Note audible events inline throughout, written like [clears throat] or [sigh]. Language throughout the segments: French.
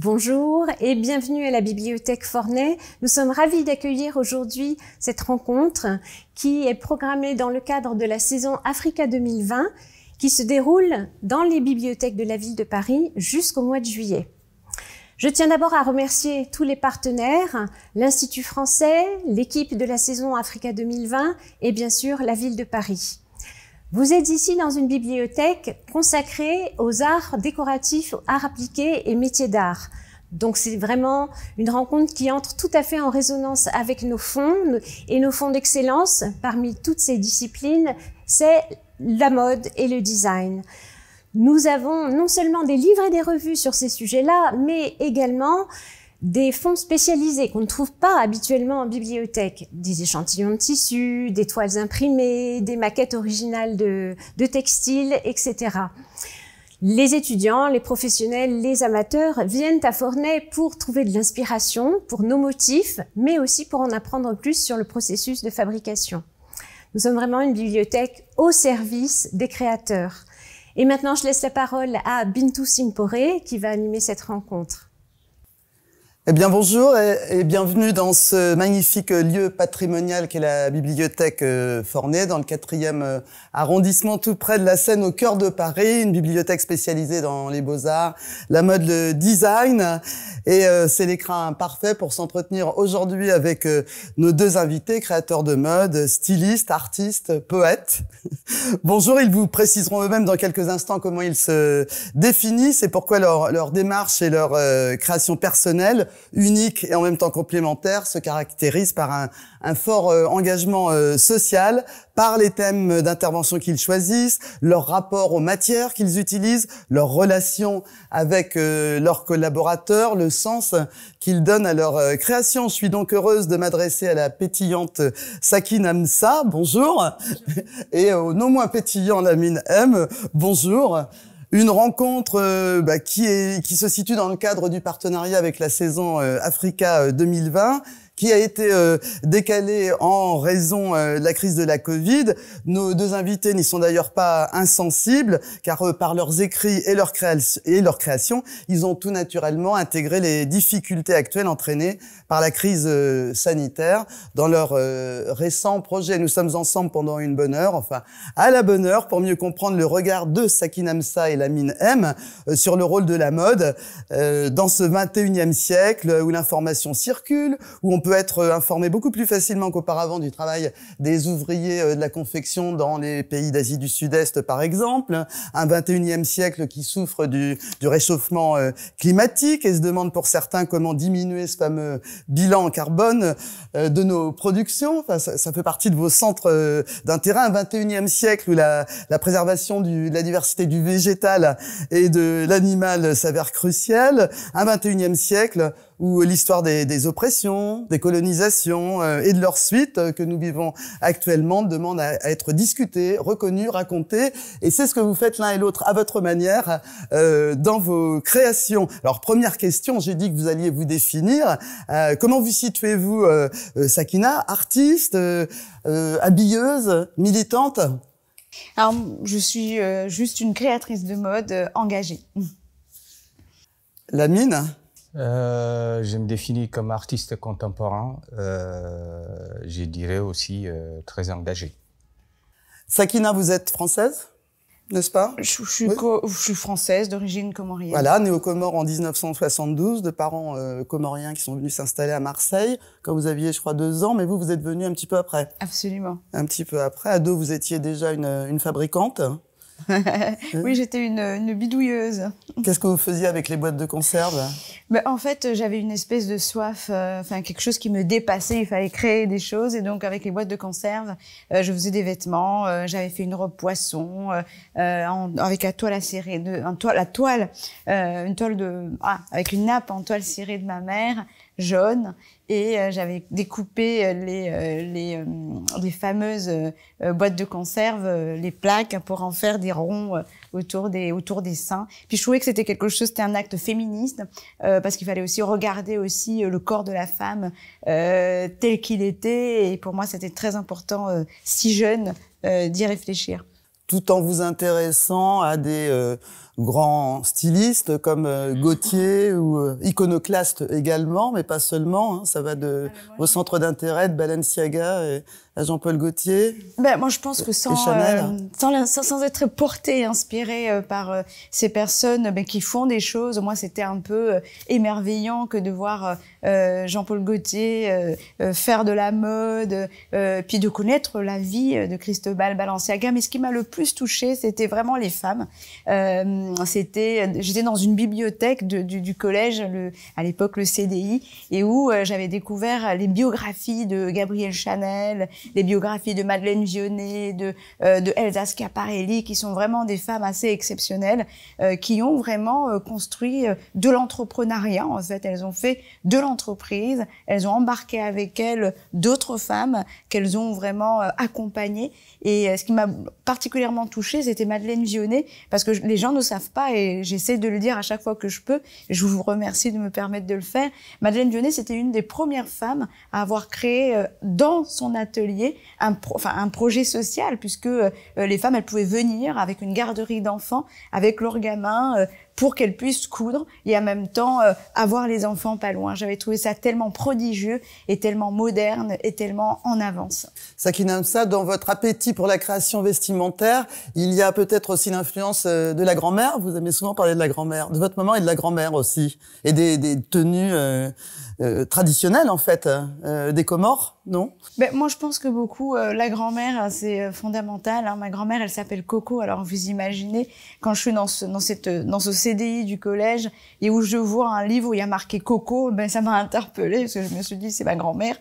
Bonjour et bienvenue à la Bibliothèque Forney, Nous sommes ravis d'accueillir aujourd'hui cette rencontre qui est programmée dans le cadre de la saison Africa 2020 qui se déroule dans les bibliothèques de la ville de Paris jusqu'au mois de juillet. Je tiens d'abord à remercier tous les partenaires, l'Institut français, l'équipe de la saison Africa 2020 et bien sûr la ville de Paris. Vous êtes ici dans une bibliothèque consacrée aux arts décoratifs, aux arts appliqués et métiers d'art. Donc c'est vraiment une rencontre qui entre tout à fait en résonance avec nos fonds et nos fonds d'excellence parmi toutes ces disciplines, c'est la mode et le design. Nous avons non seulement des livres et des revues sur ces sujets-là, mais également des fonds spécialisés qu'on ne trouve pas habituellement en bibliothèque, des échantillons de tissus, des toiles imprimées, des maquettes originales de, de textiles, etc. Les étudiants, les professionnels, les amateurs viennent à Fornay pour trouver de l'inspiration pour nos motifs, mais aussi pour en apprendre plus sur le processus de fabrication. Nous sommes vraiment une bibliothèque au service des créateurs. Et maintenant, je laisse la parole à Bintou Simpore qui va animer cette rencontre. Eh bien bonjour et, bienvenue dans ce magnifique lieu patrimonial qu'est la bibliothèque euh, Forney dans le quatrième euh, arrondissement tout près de la Seine au cœur de Paris, une bibliothèque spécialisée dans les beaux-arts, la mode, le design et euh, c'est l'écran parfait pour s'entretenir aujourd'hui avec nos deux invités, créateurs de mode, stylistes, artistes, poètes. [laughs] bonjour, ils vous préciseront eux-mêmes dans quelques instants comment ils se définissent et pourquoi leur, démarche et leur création personnelle unique et en même temps complémentaire, se caractérise par un, fort euh, engagement euh, social, par les thèmes d'intervention qu'ils choisissent, leur rapport aux matières qu'ils utilisent, leur relation avec euh, leurs collaborateurs, le sens qu'ils donnent à leur création. Je suis donc heureuse de m'adresser à la pétillante Sakine Amsa, bonjour, et au non moins pétillant Lamine M, bonjour. Une rencontre euh, bah, qui, qui se situe dans le cadre du partenariat avec la saison euh, Africa 2020 euh, qui a été euh, décalé en raison euh, de la crise de la Covid. Nos deux invités n'y sont d'ailleurs pas insensibles, car euh, par leurs écrits et leurs création, ils ont tout naturellement intégré les difficultés actuelles entraînées par la crise sanitaire dans leur récent projet. Nous sommes ensemble pendant une bonne heure, enfin à la bonne heure, pour mieux comprendre le regard de Sakinamsa et Lamine M sur le rôle de la mode dans ce 21e siècle où l'information circule, où on peut peut être euh, informé beaucoup plus facilement qu'auparavant du travail des ouvriers euh, de la confection dans les pays d'Asie du Sud-Est, par exemple. Un 21e siècle qui souffre du, réchauffement euh, climatique et se demande pour certains comment diminuer ce fameux bilan carbone de nos productions. ça, fait partie de vos centres d'intérêt. Un 21e siècle où la, préservation de la diversité du végétal et de l'animal s'avère cruciale. Un 21e siècle ou l'histoire des, oppressions, des colonisations euh, et de leur suite euh, que nous vivons actuellement demande à, être discutée, reconnue, racontée. Et c'est ce que vous faites l'un et l'autre à votre manière euh, dans vos créations. Alors première question, j'ai dit que vous alliez vous définir. comment vous situez-vous, Sakina, artiste, habilleuse, militante Alors je suis juste une créatrice de mode engagée. La mine euh, je me définis comme artiste contemporain, euh, je dirais aussi euh, très engagé. Sakina, vous êtes française n'est-ce pas je, suis française d'origine comorienne. Voilà, née aux Comores en 1972, de parents euh, comoriens qui sont venus s'installer à Marseille, quand vous aviez, je crois, deux ans, mais vous, vous êtes venue un petit peu après. Absolument. Un petit peu après. À deux, vous étiez déjà une fabricante. [laughs] oui, j'étais une, bidouilleuse. Qu'est-ce que vous faisiez avec les boîtes de conserve ben, En fait, j'avais une espèce de soif, euh, enfin quelque chose qui me dépassait. Il fallait créer des choses. Et donc, avec les boîtes de conserve, euh, je faisais des vêtements. Euh, j'avais fait une robe poisson avec la toile à toile, une toile de, ah, avec une nappe en toile cirée de ma mère jaune et euh, j'avais découpé euh, les, euh, les, les, fameuses boîtes de conserve, les plaques pour en faire des ronds autour des, autour des seins. Puis je trouvais que c'était quelque chose, c'était un acte féministe parce qu'il fallait aussi regarder aussi le corps de la femme tel qu'il était et pour moi c'était très important si jeune d'y réfléchir. Tout en vous intéressant à des grands stylistes comme euh, mm. Gauthier ou euh, iconoclaste également, mais pas seulement. Hein. ça va de, ah, bah au centre d'intérêt de Balenciaga et à Jean-Paul Gauthier. Ben, moi, je pense que sans, euh, sans, sans, être porté, inspiré par ces personnes ben, qui font des choses, moi, c'était un peu émerveillant que de voir Jean-Paul Gauthier faire de la mode, puis de connaître la vie de Cristobal Balenciaga. Mais ce qui m'a le plus touché c'était vraiment les femmes. Euh, c'était, j'étais dans une bibliothèque du, collège, le, à l'époque le CDI, et où euh, j'avais découvert les biographies de Gabrielle Chanel, les biographies de Madeleine Vionnet, de, euh, de Elsa Schiaparelli, qui sont vraiment des femmes assez exceptionnelles, euh, qui ont vraiment construit de l'entrepreneuriat. En fait, elles ont fait de l'entreprise, elles ont embarqué avec elles d'autres femmes qu'elles ont vraiment accompagnées. Et ce qui m'a particulièrement touchée, c'était Madeleine Vionnet, parce que les gens ne savent pas et j'essaie de le dire à chaque fois que je peux. Je vous remercie de me permettre de le faire. Madeleine Dionnet, c'était une des premières femmes à avoir créé euh, dans son atelier un, un projet social puisque euh, les femmes, elles pouvaient venir avec une garderie d'enfants, avec leurs gamins euh, pour qu'elle puisse coudre et en même temps euh, avoir les enfants pas loin. J'avais trouvé ça tellement prodigieux et tellement moderne et tellement en avance. Sakina ça dans votre appétit pour la création vestimentaire, il y a peut-être aussi l'influence euh, de la grand-mère. Vous aimez souvent parler de la grand-mère, de votre maman et de la grand-mère aussi, et des, des tenues. Euh, euh, traditionnelle en fait euh, des Comores, non ben, Moi je pense que beaucoup, euh, la grand-mère hein, c'est fondamental. Hein. Ma grand-mère elle s'appelle Coco, alors vous imaginez quand je suis dans ce, dans ce CDI du collège et où je vois un livre où il y a marqué Coco, ben, ça m'a [laughs] interpellée parce que je me suis dit c'est ma grand-mère.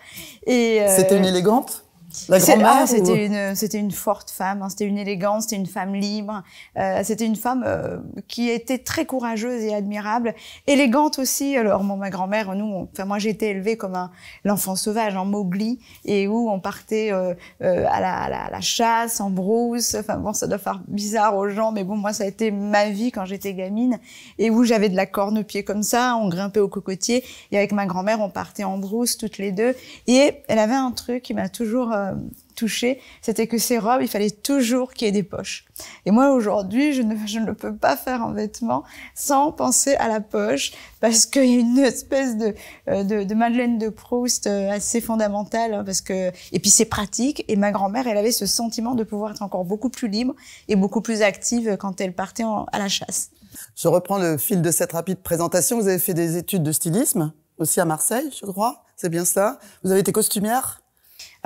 Et C'était une élégante bah, ah, c'était une, c'était une forte femme. Hein. c'était une élégante, c'était une femme libre. Euh, c'était une femme euh, qui était très courageuse et admirable, élégante aussi. Alors mon ma grand-mère, nous, enfin moi, j'ai été élevée comme un l'enfant sauvage en Mowgli et où on partait euh, euh à, la, à, la, chasse en brousse. Enfin bon, ça doit faire bizarre aux gens, mais bon, moi, ça a été ma vie quand j'étais gamine et où j'avais de la corne au pied comme ça, on grimpait au cocotier et avec ma grand-mère, on partait en brousse toutes les deux. Et elle avait un truc qui m'a toujours euh, touché, c'était que ces robes, il fallait toujours qu'il y ait des poches. Et moi, aujourd'hui, je ne, je peux pas faire un vêtement sans penser à la poche, parce qu'il y a une espèce de, euh, de, Madeleine de Proust euh, assez fondamentale, hein, parce que, et puis c'est pratique, et ma grand-mère, elle avait ce sentiment de pouvoir être encore beaucoup plus libre et beaucoup plus active quand elle partait à la chasse. Je reprends le fil de cette rapide présentation. Vous avez fait des études de stylisme, aussi à Marseille, je crois. C'est bien ça Vous avez été costumière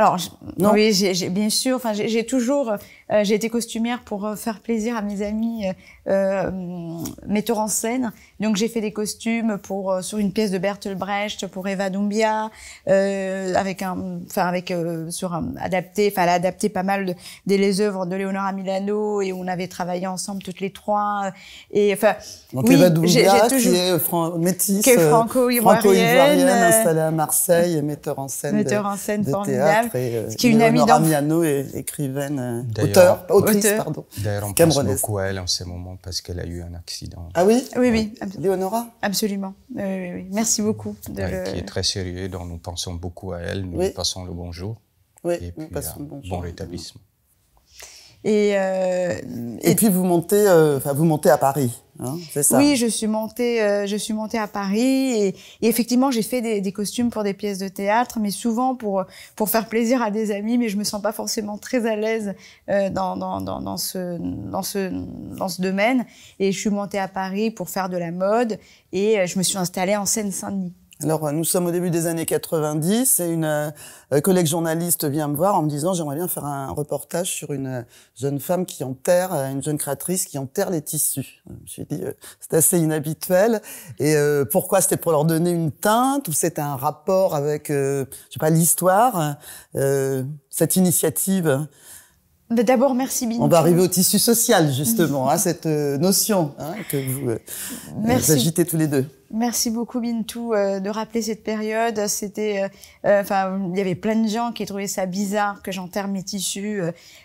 alors, oui, j'ai bien sûr. Enfin, j'ai toujours euh, j'ai été costumière pour euh, faire plaisir à mes amis euh, euh, metteurs en scène. Donc j'ai fait des costumes pour sur une pièce de Bertolt Brecht pour Eva Dumbia, euh, avec un, enfin avec sur adapté, enfin elle a adapté pas mal des les œuvres de Léonora Milano et on avait travaillé ensemble toutes les trois. Et enfin Donc Eva Dumbia, qui est métisse, franco-ivoirienne, franco installée à Marseille, et metteur en scène, metteur en scène qui est une amie Milano est écrivaine. D'ailleurs, on pense beaucoup à elle en ce moment parce qu'elle a eu un accident. Ah oui Oui, oui. Léonora Absolument. Oui, oui, oui. Merci beaucoup. Qui est très sérieux, dont nous pensons beaucoup à elle. Nous lui passons le bonjour. Oui, et puis, euh, le Bon rétablissement. Euh, et, et, puis vous montez, euh, enfin vous montez à Paris. Hein, oui, je suis montée, euh, je suis montée à Paris et, effectivement j'ai fait des, costumes pour des pièces de théâtre, mais souvent pour pour faire plaisir à des amis, mais je me sens pas forcément très à l'aise euh, dans, dans, ce dans ce dans ce domaine. Et je suis montée à Paris pour faire de la mode et euh, je me suis installée en Seine-Saint-Denis. Alors, euh, nous sommes au début des années 90 et une euh, collègue journaliste vient me voir en me disant j'aimerais bien faire un reportage sur une euh, jeune femme qui enterre, une jeune créatrice qui enterre les tissus. Je me suis dit c'est assez inhabituel et pourquoi c'était pour leur donner une teinte ou c'était un rapport avec je sais pas l'histoire cette initiative. D'abord, merci On va arriver au tissu social, justement, à hein, cette notion hein, que vous, vous agitez tous les deux. Merci beaucoup Bintou euh, de rappeler cette période. C'était, euh, euh, enfin, il y avait plein de gens qui trouvaient ça bizarre que j'enterre mes tissus.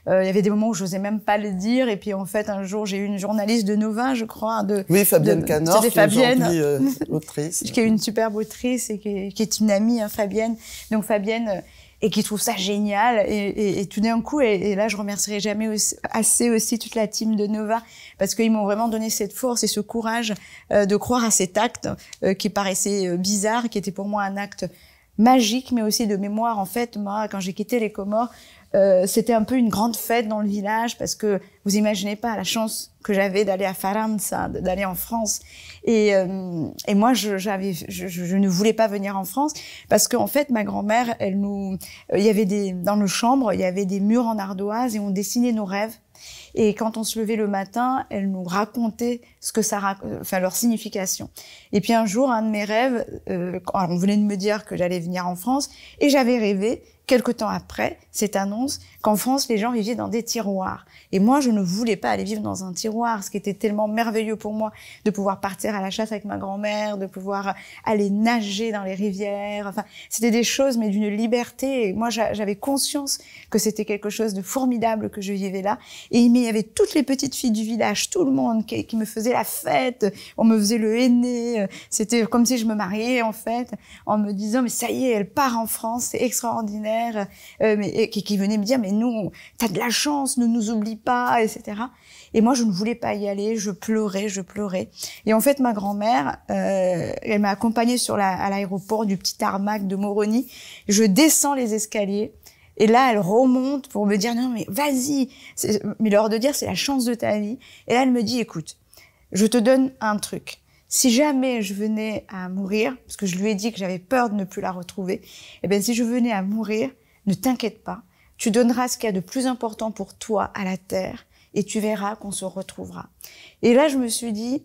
il y avait des moments où je n'osais même pas le dire. Et puis en fait, un jour, j'ai eu une journaliste de Nova, je crois, hein, de oui Fabienne Canor, qui Fabienne, est [laughs] autrice, qui est une superbe autrice et qui est, une amie, hein, Fabienne. Donc Fabienne et qui trouve ça génial. Et, tout d'un coup, et, là, je remercierai jamais assez aussi toute la team de Nova parce qu'ils m'ont vraiment donné cette force et ce courage euh, de croire à cet acte euh, qui paraissait euh, bizarre, qui était pour moi un acte magique, mais aussi de mémoire. En fait, moi, quand j'ai quitté les Comores, euh, c'était un peu une grande fête dans le village parce que vous imaginez pas la chance que j'avais d'aller à Faranza, d'aller en France. Et, euh, moi, je, ne voulais pas venir en France parce qu'en fait, ma grand-mère, euh, il y avait dans nos chambres, il y avait des murs en ardoise et on dessinait nos rêves. Et quand on se levait le matin, elle nous racontait ce que ça, enfin leur signification. Et puis un jour, un de mes rêves, on venait de me dire que j'allais venir en France, et j'avais rêvé Quelque temps après cette annonce, qu'en France, les gens vivaient dans des tiroirs. Et moi, je ne voulais pas aller vivre dans un tiroir, ce qui était tellement merveilleux pour moi de pouvoir partir à la chasse avec ma grand-mère, de pouvoir aller nager dans les rivières. Enfin, c'était des choses, mais d'une liberté. Et moi, j'avais conscience que c'était quelque chose de formidable que je vivais là. Et il y avait toutes les petites filles du village, tout le monde qui, me faisait la fête. On me faisait le aîné. C'était comme si je me mariais en fait, en me disant mais ça y est, elle part en France, c'est extraordinaire. Euh, mais et, qui, qui venait me dire mais nous, t'as de la chance, ne nous oublie pas, etc. Et moi, je ne voulais pas y aller, je pleurais, je pleurais. Et en fait, ma grand-mère, euh, elle m'a accompagnée sur à l'aéroport du petit Armac de Moroni. Je descends les escaliers. Et là, elle remonte pour me dire non mais vas-y. Mais l'heure de dire c'est la chance de ta vie. Et là, elle me dit écoute, je te donne un truc. Si jamais je venais à mourir, parce que je lui ai dit que j'avais peur de ne plus la retrouver, eh bien si je venais à mourir, ne t'inquiète pas, tu donneras ce qu'il y a de plus important pour toi à la terre et tu verras qu'on se retrouvera. Et là, je me suis dit,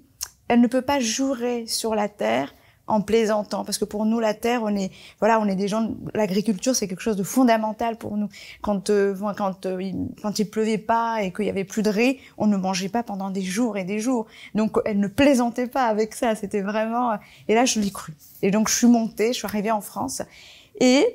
elle ne peut pas jouer sur la terre en plaisantant parce que pour nous la terre on est voilà on est des gens l'agriculture c'est quelque chose de fondamental pour nous quand euh, euh, quand il, quand pleuvait pas et qu'il y avait plus de riz on ne mangeait pas pendant des jours et des jours donc elle ne plaisantait pas avec ça c'était vraiment euh, et là je l'ai cru et donc je suis montée je suis arrivée en France et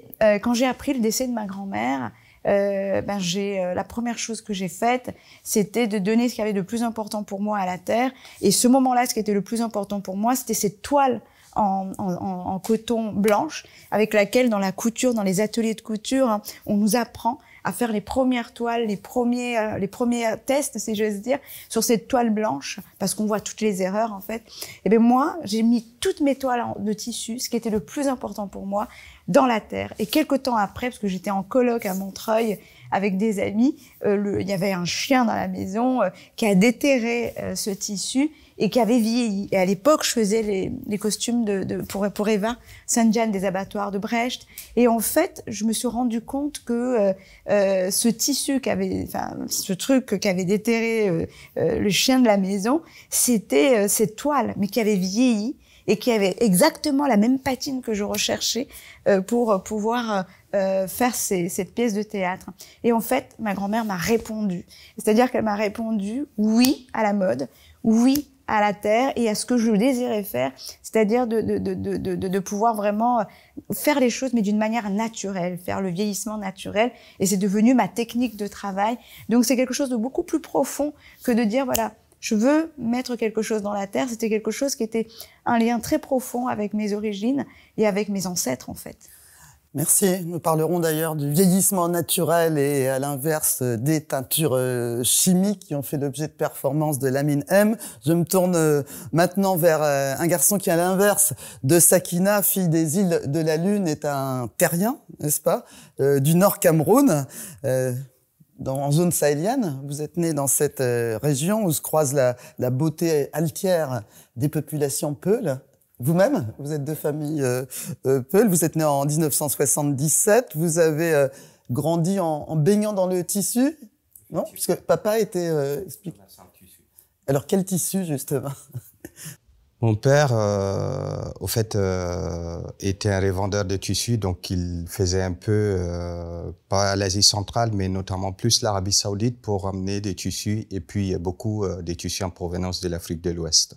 quand j'ai appris le décès de ma grand-mère euh, ben j'ai euh, la première chose que j'ai faite, c'était de donner ce qu'il y avait de plus important pour moi à la terre. Et ce moment-là, ce qui était le plus important pour moi, c'était cette toile en, coton blanche avec laquelle, dans la couture, dans les ateliers de couture, hein, on nous apprend à faire les premières toiles, les premiers, euh, les premiers euh, tests, si j'ose dire, sur cette toile blanche, parce qu'on voit toutes les erreurs en fait. Et eh bien moi, j'ai mis toutes mes toiles de tissu, ce qui était le plus important pour moi, dans la terre. Et quelques temps après, parce que j'étais en colloque à Montreuil avec des amis, euh, il y avait un chien dans la maison qui a déterré ce tissu et qui avait vieilli. Et à l'époque, je faisais les, les costumes de, de, pour, pour Eva Saint-Jean des abattoirs de Brecht. Et en fait, je me suis rendu compte que euh, euh, ce tissu ce truc qu'avait déterré euh, le chien de la maison, c'était cette toile, mais qui avait vieilli et qui avait exactement la même patine que je recherchais pour pouvoir faire ces, cette pièce de théâtre. Et en fait, ma grand-mère m'a répondu. C'est-à-dire qu'elle m'a répondu oui à la mode, oui à la terre et à ce que je désirais faire, c'est-à-dire de, de, de, de, pouvoir vraiment euh, faire les choses, mais d'une manière naturelle, faire le vieillissement naturel. Et c'est devenu ma technique de travail. Donc c'est quelque chose de beaucoup plus profond que de dire, voilà, je veux mettre quelque chose dans la terre. C'était quelque chose qui était un lien très profond avec mes origines et avec mes ancêtres, en fait. Merci. Nous parlerons d'ailleurs du vieillissement naturel et à l'inverse des teintures euh, chimiques qui ont fait l'objet de performances de Lamine M. Je me tourne euh, maintenant vers euh, un garçon qui, à l'inverse de Sakina, fille des îles de la Lune, est un terrien, n'est-ce pas, du Nord Cameroun. dans, en zone sahélienne, vous êtes né dans cette région où se croise la, la beauté altière des populations peules vous-même, vous êtes de famille euh, euh, Peul, vous êtes né en 1977, vous avez euh, grandi en, baignant dans le tissu, non Puisque papa était... explique. Alors quel tissu justement [laughs] Mon père, au fait, était un revendeur de tissus, donc il faisait un peu, pas l'Asie centrale, mais notamment plus l'Arabie saoudite pour amener des tissus et puis beaucoup des tissus en provenance de l'Afrique de l'Ouest.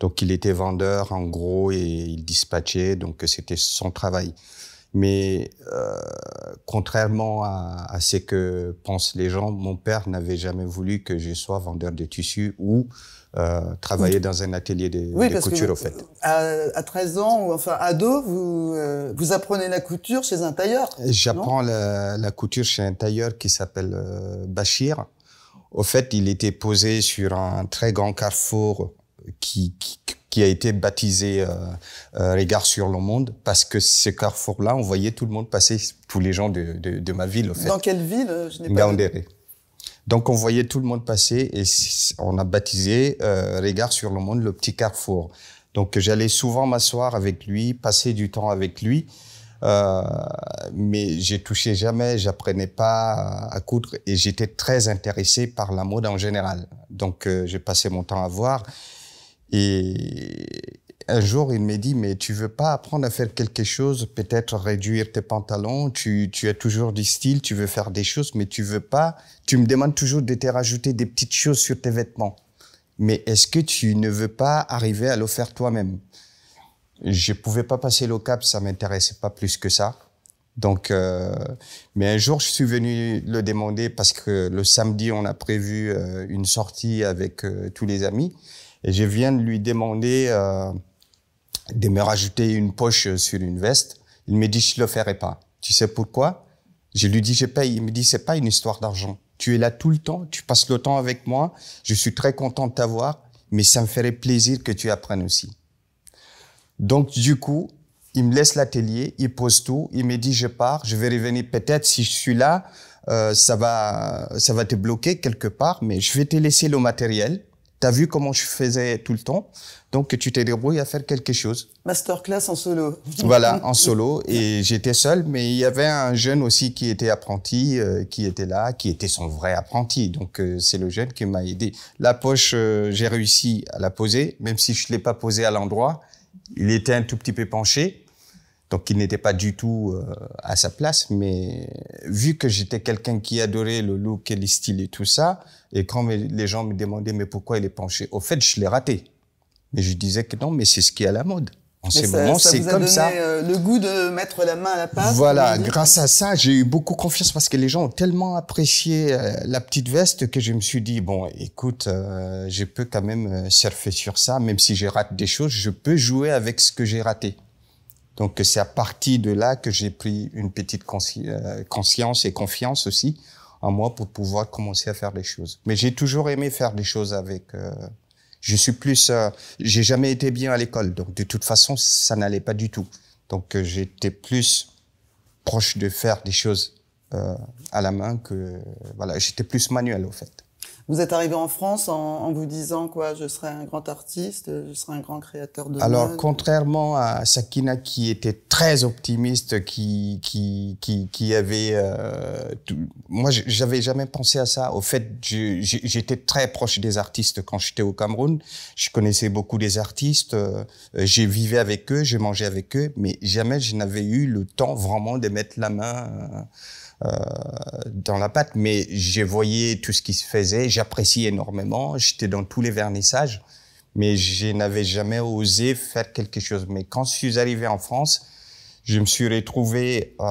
Donc il était vendeur en gros et il dispatchait, donc c'était son travail. Mais euh, contrairement à, ce que pensent les gens, mon père n'avait jamais voulu que je sois vendeur de tissus ou euh, travailler dans un atelier de, couture, au fait. Euh, à, 13 ans, ou enfin ado, vous, euh, vous apprenez la couture chez un tailleur J'apprends la, la, couture chez un tailleur qui s'appelle euh, Bachir. Au fait, il était posé sur un très grand carrefour qui, qui, qui, a été baptisé Regard euh, euh, sur le monde parce que ce carrefour-là, on voyait tout le monde passer, tous les gens de, de, de ma ville, en fait. Dans quelle ville euh, Je n'ai pas donc on voyait tout le monde passer et on a baptisé euh, Regard sur le monde le petit carrefour. Donc j'allais souvent m'asseoir avec lui, passer du temps avec lui, euh, mais j'ai touché jamais, j'apprenais pas à coudre et j'étais très intéressé par la mode en général. Donc j'ai passé mon temps à voir. Et un jour, il m'a dit, mais tu veux pas apprendre à faire quelque chose, peut-être réduire tes pantalons, tu, as toujours du style, tu veux faire des choses, mais tu veux pas, tu me demandes toujours de te rajouter des petites choses sur tes vêtements. Mais est-ce que tu ne veux pas arriver à le faire toi-même? Je pouvais pas passer le cap, ça m'intéressait pas plus que ça. Donc, euh, mais un jour, je suis venu le demander parce que le samedi, on a prévu euh, une sortie avec euh, tous les amis. Et je viens de lui demander euh, de me rajouter une poche sur une veste. Il me dit, je le ferai pas. Tu sais pourquoi? Je lui dis, je paye. Il me dit, c'est pas une histoire d'argent. Tu es là tout le temps. Tu passes le temps avec moi. Je suis très content de t'avoir, mais ça me ferait plaisir que tu apprennes aussi. Donc, du coup, il me laisse l'atelier, il pose tout, il me dit je pars, je vais revenir peut-être si je suis là, euh, ça va ça va te bloquer quelque part, mais je vais te laisser le matériel. Tu vu comment je faisais tout le temps, donc tu t'es débrouillé à faire quelque chose. Master class en solo. voilà, en [laughs] solo. Et j'étais seul, mais il y avait un jeune aussi qui était apprenti, euh, qui était là, qui était son vrai apprenti. Donc euh, c'est le jeune qui m'a aidé. La poche, euh, j'ai réussi à la poser, même si je ne l'ai pas posée à l'endroit. Il était un tout petit peu penché, donc il n'était pas du tout euh, à sa place. Mais vu que j'étais quelqu'un qui adorait le look et les styles et tout ça, et quand les gens me demandaient mais pourquoi il est penché, au fait je l'ai raté. Mais je disais que non, mais c'est ce qui est à la mode. En mais ce c'est comme ça. Euh, le goût de mettre la main à la pâte. Voilà, grâce à ça, j'ai eu beaucoup confiance parce que les gens ont tellement apprécié euh, la petite veste que je me suis dit bon, écoute, je peux quand même surfer sur ça, même si j'ai raté des choses, je peux jouer avec ce que j'ai raté. Donc c'est à partir de là que j'ai pris une petite euh, conscience et confiance aussi en moi pour pouvoir commencer à faire des choses. Mais j'ai toujours aimé faire des choses avec. Euh, je suis plus. Euh, j'ai jamais été bien à l'école, donc de toute façon ça n'allait pas du tout. Donc j'étais plus proche de faire des choses à la main que voilà. J'étais plus manuel au fait. Vous êtes arrivé en France en, en, vous disant quoi Je serai un grand artiste, je serai un grand créateur de. Alors contrairement à Sakina qui était très optimiste, qui qui qui, qui avait, euh, tout, moi j'avais jamais pensé à ça. Au fait, j'étais très proche des artistes quand j'étais au Cameroun. Je connaissais beaucoup des artistes, euh, j'ai vivé avec eux, j'ai mangé avec eux, mais jamais je n'avais eu le temps vraiment de mettre la main. Euh, euh, dans la pâte, mais j'ai voyé tout ce qui se faisait, j'appréciais énormément, j'étais dans tous les vernissages, mais je n'avais jamais osé faire quelque chose. Mais quand je suis arrivé en France, je me suis retrouvé euh,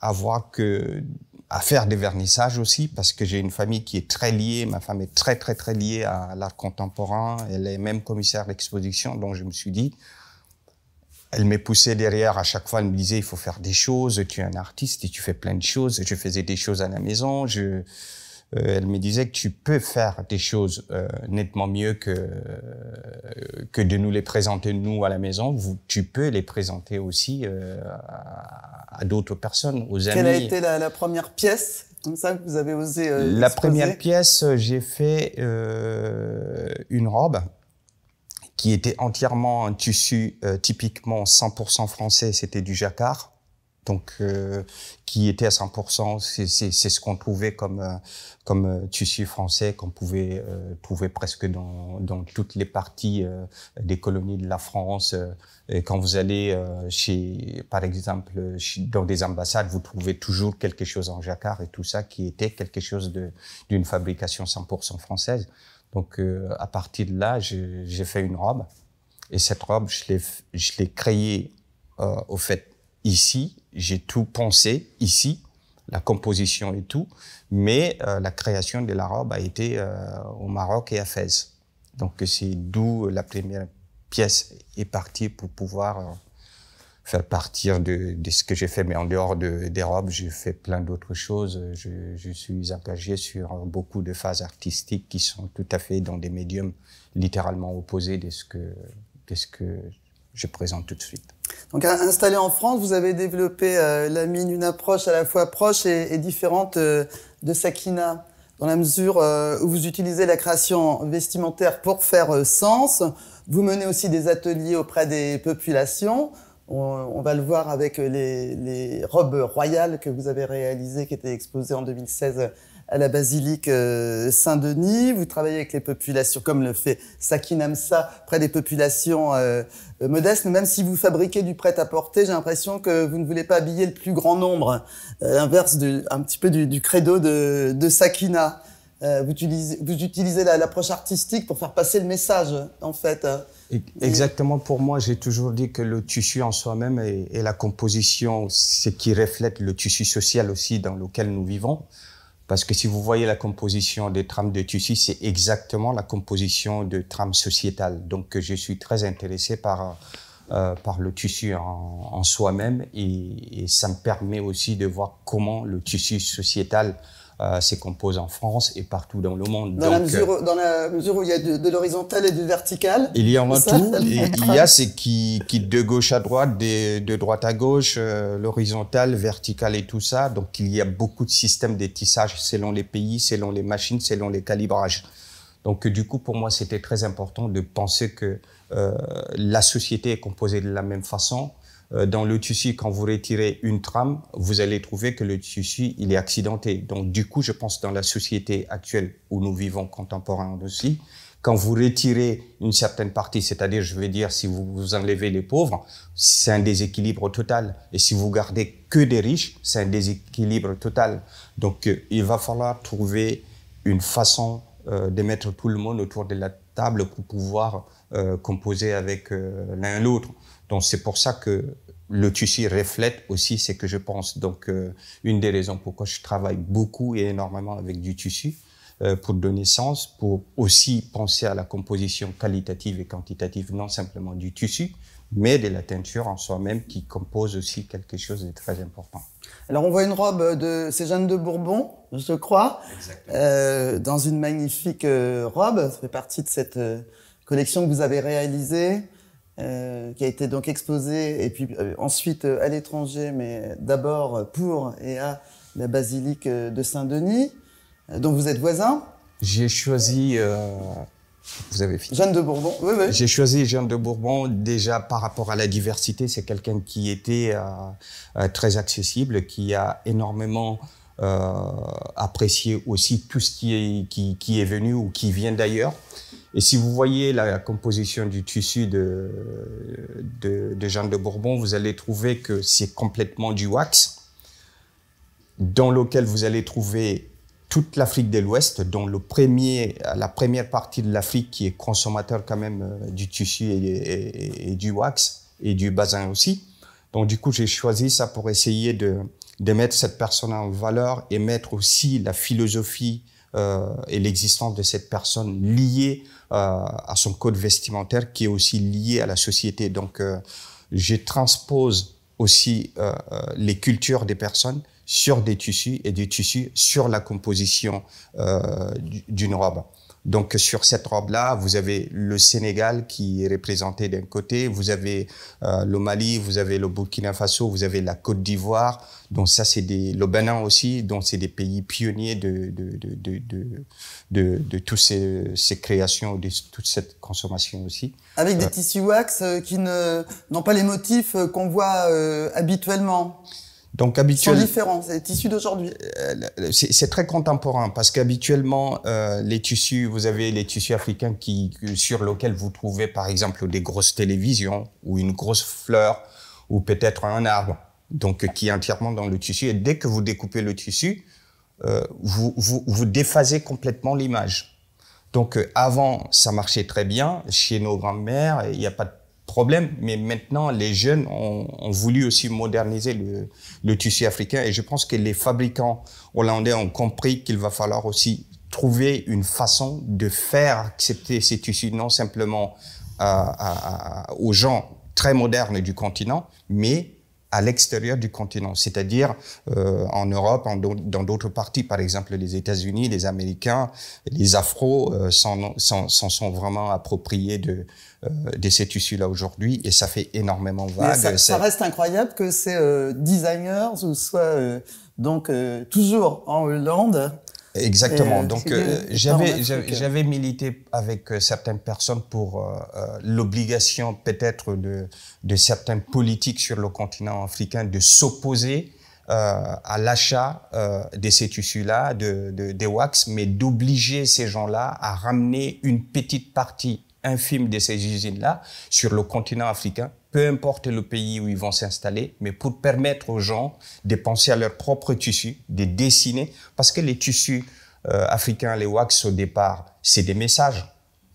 à voir que à faire des vernissages aussi parce que j'ai une famille qui est très liée, ma femme est très très très liée à l'art contemporain, elle est même commissaire d'exposition, donc je me suis dit elle m'est poussée derrière à chaque fois. Elle me disait, il faut faire des choses. Tu es un artiste et tu fais plein de choses. Je faisais des choses à la maison. Je, euh, elle me disait que tu peux faire des choses euh, nettement mieux que euh, que de nous les présenter nous à la maison. tu peux les présenter aussi à, d'autres personnes, aux amis. Quelle a été la, première pièce comme ça que vous avez osé La première pièce, j'ai fait une robe qui était entièrement un tissu euh, typiquement 100% français, c'était du jacquard. Donc, euh, qui était à 100%, c'est ce qu'on trouvait comme, euh, comme tissu français qu'on pouvait trouver presque dans, dans, toutes les parties des colonies de la France. Et quand vous allez chez, par exemple, dans des ambassades, vous trouvez toujours quelque chose en jacquard et tout ça qui était quelque chose d'une fabrication 100% française. Donc euh, à partir de là, j'ai fait une robe. Et cette robe, je l'ai créée euh, au fait ici. J'ai tout pensé ici, la composition et tout. Mais euh, la création de la robe a été euh, au Maroc et à Fès. Donc c'est d'où la première pièce est partie pour pouvoir faire partir de, de ce que j'ai fait, mais en dehors de, des robes, j'ai fait plein d'autres choses. Je, je, suis engagé sur beaucoup de phases artistiques qui sont tout à fait dans des médiums littéralement opposés de ce que, ce que je présente tout de suite. Donc installé en France, vous avez développé euh, la mine une approche à la fois proche et, différente euh, de Sakina, dans la mesure euh, où vous utilisez la création vestimentaire pour faire sens. Vous menez aussi des ateliers auprès des populations. On, va le voir avec euh, les, robes royales que vous avez réalisées, qui étaient exposées en 2016 à la basilique euh, Saint-Denis. Vous travaillez avec les populations, comme le fait Sakinamsa, près des populations euh, modestes. Mais même si vous fabriquez du prêt-à-porter, j'ai l'impression que vous ne voulez pas habiller le plus grand nombre. Inverse l'inverse du, un petit peu du, credo de, Sakina. vous utilisez, l'approche artistique pour faire passer le message, en fait. Exactement. Pour moi, j'ai toujours dit que le tissu en soi-même et, la composition, c'est qui reflète le tissu social aussi dans lequel nous vivons. Parce que si vous voyez la composition des trames de tissu, c'est exactement la composition de trames sociétales. Donc, je suis très intéressé par, euh, par le tissu en, soi-même et, ça me permet aussi de voir comment le tissu sociétal euh, c'est en France et partout dans le monde. Dans, la, mesure, euh, dans la, mesure, où il y a de, l'horizontale l'horizontal et du vertical. Il y en a tout. il y a ce qui, qui, de gauche à droite, de, droite à gauche, euh, l'horizontale, l'horizontal, vertical et tout ça. Donc il y a beaucoup de systèmes de tissage selon les pays, selon les machines, selon les calibrages. Donc du coup, pour moi, c'était très important de penser que euh, la société est composée de la même façon euh, dans le tissu, quand vous retirez une trame, vous allez trouver que le tissu, il est accidenté. Donc, du coup, je pense dans la société actuelle où nous vivons contemporain aussi, quand vous retirez une certaine partie, c'est-à-dire, je veux dire, si vous, vous enlevez les pauvres, c'est un déséquilibre total. Et si vous gardez que des riches, c'est un déséquilibre total. Donc, euh, il va falloir trouver une façon euh, de mettre tout le monde autour de la table pour pouvoir euh, composer avec euh, l'un l'autre. Donc c'est pour ça que le tissu reflète aussi ce que je pense. Donc euh, une des raisons pourquoi je travaille beaucoup et énormément avec du tissu euh, pour donner sens, pour aussi penser à la composition qualitative et quantitative, non simplement du tissu, mais de la teinture en soi-même qui compose aussi quelque chose de très important. Alors on voit une robe de jeunes de Bourbon, je crois, euh, dans une magnifique robe. Ça fait partie de cette collection que vous avez réalisée. Euh, qui a été donc exposée et puis euh, ensuite euh, à l'étranger, mais d'abord pour et à la basilique de Saint-Denis, dont vous êtes voisin. J'ai choisi. vous avez fini. Jeanne de Bourbon, J'ai choisi Jeanne de Bourbon déjà par rapport à la diversité. C'est quelqu'un qui était très accessible, qui a énormément apprécié aussi tout ce qui est venu ou qui vient d'ailleurs. Et si vous voyez la composition du tissu de, de, de Jeanne de Bourbon, vous allez trouver que c'est complètement du wax, dans lequel vous allez trouver toute l'Afrique de l'Ouest, dont le premier, la première partie de l'Afrique qui est consommateur quand même euh, du tissu et, du wax et du bazin aussi. Donc du coup, j'ai choisi ça pour essayer de, mettre cette personne en valeur et mettre aussi la philosophie euh, et l'existence de cette personne liée euh, à son code vestimentaire qui est aussi lié à la société. Donc, euh, je transpose aussi euh, les cultures des personnes sur des tissus et des tissus sur la composition d'une robe. Donc sur cette robe-là, vous avez le Sénégal qui est représenté d'un côté, vous avez euh, le Mali, vous avez le Burkina Faso, vous avez la Côte d'Ivoire. Donc ça, c'est des le Bénin aussi. Donc c'est des pays pionniers de de de de de, de, toutes ces, ces créations, de toute cette consommation aussi. Avec des euh, tissus wax euh, qui ne n'ont pas les motifs qu'on voit habituellement. Donc habituellement. d'aujourd'hui. C'est très contemporain parce qu'habituellement euh, les tissus, vous avez les tissus africains qui sur lesquels vous trouvez par exemple des grosses télévisions ou une grosse fleur ou peut-être un arbre. Donc qui est entièrement dans le tissu et dès que vous découpez le tissu, euh, vous, vous, vous déphasez complètement l'image. Donc euh, avant, ça marchait très bien. Chez nos grands-mères, il n'y a pas de problème, mais maintenant, les jeunes ont, voulu aussi moderniser le, tissu africain et je pense que les fabricants hollandais ont compris qu'il va falloir aussi trouver une façon de faire accepter ces tissus, non simplement euh, aux gens très modernes du continent, mais à l'extérieur du continent, c'est-à-dire euh, en Europe, dans d'autres parties, par exemple les États-Unis, les Américains, les Afro euh, s'en sont, sont, vraiment appropriés de, euh, de là aujourd'hui et ça fait énormément vague. Ça, ça, reste incroyable que ces euh, designers soient euh, donc toujours en Hollande Exactement. Euh, Donc, euh, j'avais, j'avais milité avec euh, certaines personnes pour l'obligation peut-être de, de certaines politiques sur le continent africain de s'opposer à l'achat de ces tissus-là, de, de, des wax, mais d'obliger ces gens-là à ramener une petite partie infime de ces usines-là sur le continent africain peu importe le pays où ils vont s'installer, mais pour permettre aux gens de penser à leur propre tissu de dessiner, parce que les tissus euh, africains, les wax au départ, c'est des messages.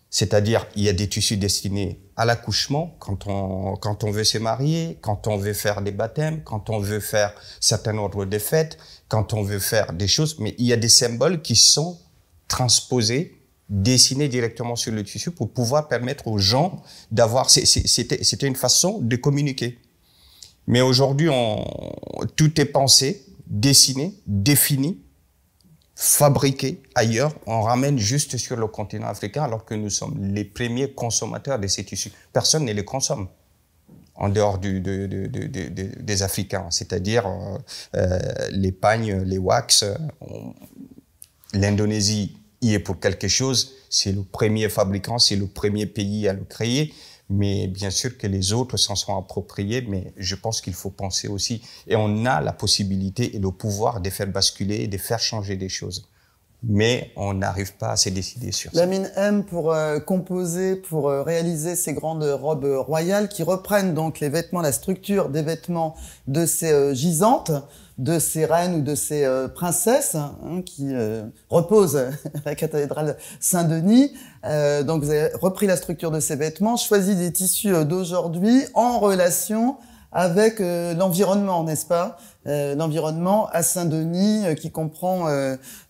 C'est-à-dire, il y a des tissus destinés à l'accouchement, quand on, quand on veut se marier, quand on veut faire des baptêmes, quand on veut faire certains ordres de fêtes, quand on veut faire des choses, mais il y a des symboles qui sont transposés dessiner directement sur le tissu pour pouvoir permettre aux gens d'avoir. C'était une façon de communiquer. Mais aujourd'hui, tout est pensé, dessiné, défini, fabriqué ailleurs. On ramène juste sur le continent africain alors que nous sommes les premiers consommateurs de ces tissus. Personne ne les consomme en dehors du, des Africains, c'est-à-dire euh, euh les pagnes, les wax. Euh, L'Indonésie il est pour quelque chose. C'est le premier fabricant, c'est le premier pays à le créer. Mais bien sûr que les autres s'en sont appropriés, mais je pense qu'il faut penser aussi. Et on a la possibilité et le pouvoir de faire basculer de faire changer des choses mais on n'arrive pas à se décider sur ça. Lamine M pour euh, composer, pour euh, réaliser ces grandes robes royales qui reprennent donc les vêtements, la structure des vêtements de ces euh, gisantes de ces reines ou de ces euh, princesses hein, hein, qui euh, reposent [laughs] à la cathédrale Saint-Denis. Euh, donc vous avez repris la structure de ces vêtements, choisi des tissus euh, d'aujourd'hui en relation avec l'environnement, n'est-ce pas L'environnement à Saint-Denis qui comprend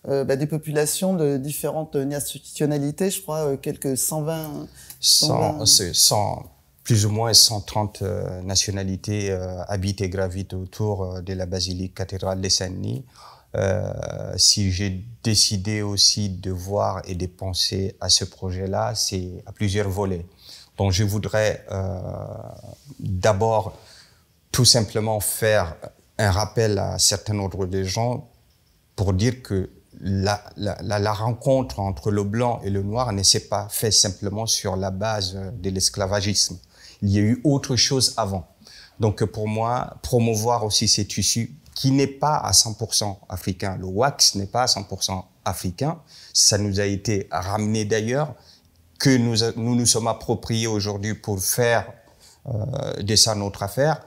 bah, des populations de différentes nationalités, je crois quelques 120... 100, 100, plus ou moins 130 euh, nationalités euh, habitent et gravitent autour euh, de la basilique cathédrale de Saint-Denis. si j'ai décidé aussi de voir et de penser à ce projet-là, c'est à plusieurs volets. Donc je voudrais d'abord tout simplement faire un rappel à certains ordres des gens pour dire que la, la, rencontre entre le blanc et le noir ne s'est pas faite simplement sur la base de l'esclavagisme il y a eu autre chose avant. Donc pour moi, promouvoir aussi ces tissus qui n'est pas à 100% africain, le wax n'est pas à 100% africain, ça nous a été ramené d'ailleurs, que nous nous, sommes appropriés aujourd'hui pour faire euh, de ça notre affaire,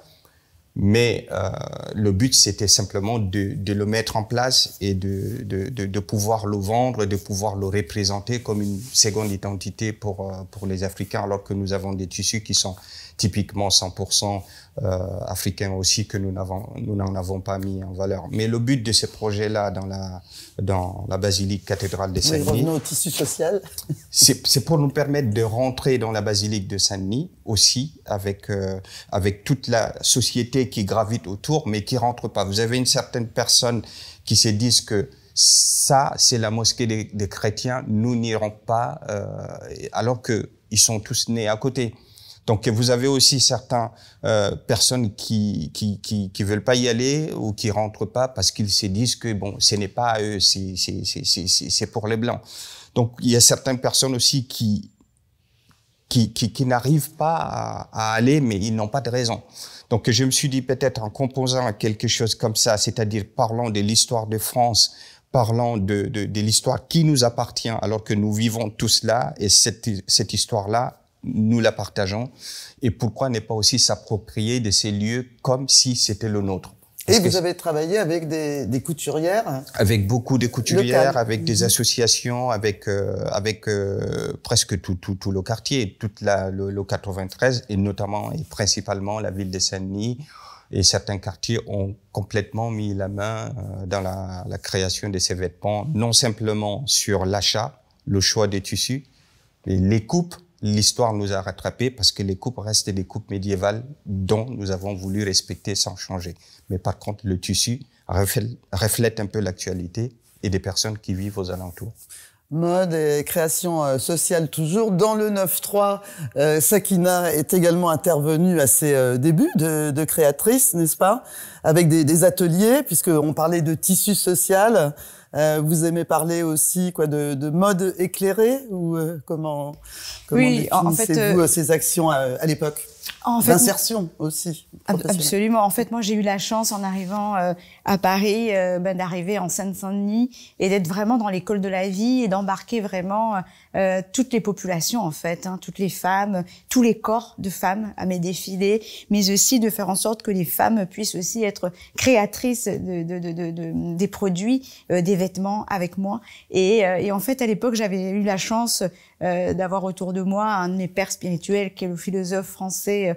mais euh, le but, c'était simplement de, de, le mettre en place et de, de, de, pouvoir le vendre, de pouvoir le représenter comme une seconde identité pour, euh, pour les Africains, alors que nous avons des tissus qui sont typiquement 100% euh, africains aussi que nous n'avons nous n'en avons pas mis en valeur. Mais le but de ce projet-là dans la dans la basilique cathédrale de Saint-Denis, au tissu social, [laughs] c'est pour nous permettre de rentrer dans la basilique de Saint-Denis aussi avec euh, avec toute la société qui gravite autour, mais qui rentre pas. Vous avez une certaine personne qui se disent que ça, c'est la mosquée des, chrétiens, nous n'irons pas, euh, alors qu'ils sont tous nés à côté. Donc vous avez aussi certains euh, personnes qui qui, qui veulent pas y aller ou qui rentrent pas parce qu'ils se disent que bon, ce n'est pas à eux, c'est c'est pour les blancs. Donc il y a certaines personnes aussi qui qui, qui, n'arrivent pas à, à, aller, mais ils n'ont pas de raison. Donc je me suis dit peut-être en composant quelque chose comme ça, c'est-à-dire parlant de l'histoire de France, parlant de, de, l'histoire qui nous appartient alors que nous vivons tout cela et cette, cette histoire-là, nous la partageons et pourquoi ne pas aussi s'approprier de ces lieux comme si c'était le nôtre. Et vous avez travaillé avec des, couturières hein? Avec beaucoup de couturières, avec des mhm. associations, avec euh, avec euh, presque tout, tout, tout le quartier, toute la le, 93 et notamment et principalement la ville de Saint-Denis et certains quartiers ont complètement mis la main euh, dans la, la, création de ces vêtements, non simplement sur l'achat, le choix des tissus, les coupes, l'histoire nous a rattrapés parce que les coupes restent des coupes médiévales dont nous avons voulu respecter sans changer. Mais par contre, le tissu reflète un peu l'actualité et des personnes qui vivent aux alentours mode et création euh, sociale toujours. Dans le 9-3, euh, Sakina est également intervenue à ses euh, débuts de, créatrice, n'est-ce pas Avec des, des ateliers, puisqu'on parlait de tissu social. Euh, vous aimez parler aussi quoi de, mode éclairé ou euh, comment comment vous euh, ces actions à l'époque en fait, aussi. Absolument. En fait, moi, j'ai eu la chance en arrivant euh, à Paris euh, ben, d'arriver en Seine-Saint-Denis et d'être vraiment dans l'école de la vie et d'embarquer vraiment euh, toutes les populations, en fait, hein, toutes les femmes, tous les corps de femmes à mes défilés, mais aussi de faire en sorte que les femmes puissent aussi être créatrices de, de, de, de des produits, des vêtements avec moi. Et, et en fait, à l'époque, j'avais eu la chance d'avoir autour de moi un de mes pères spirituels qui est le philosophe français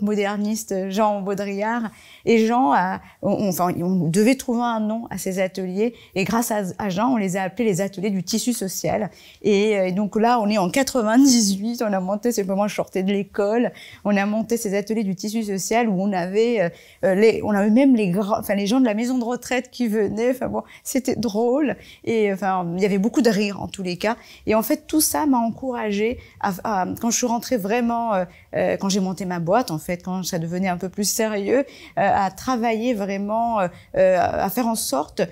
moderniste Jean Baudrillard. Et Jean, a, on, enfin, on devait trouver un nom à ces ateliers. Et grâce à, Jean, on les a appelés les ateliers du tissu social. Et, euh, donc là, on est en 98, on a monté, c'est moi je sortais de l'école, on a monté ces ateliers du tissu social où on avait, euh, euh, les, on avait même les, enfin, les gens de la maison de retraite qui venaient. Enfin bon, c'était drôle. Et enfin, il y avait beaucoup de rire en tous les cas. Et en fait, tout ça m'a encouragée quand je suis rentrée vraiment, quand j'ai monté ma boîte, en fait, quand ça devenait un peu plus sérieux, euh, à travailler vraiment, euh, euh, à faire en sorte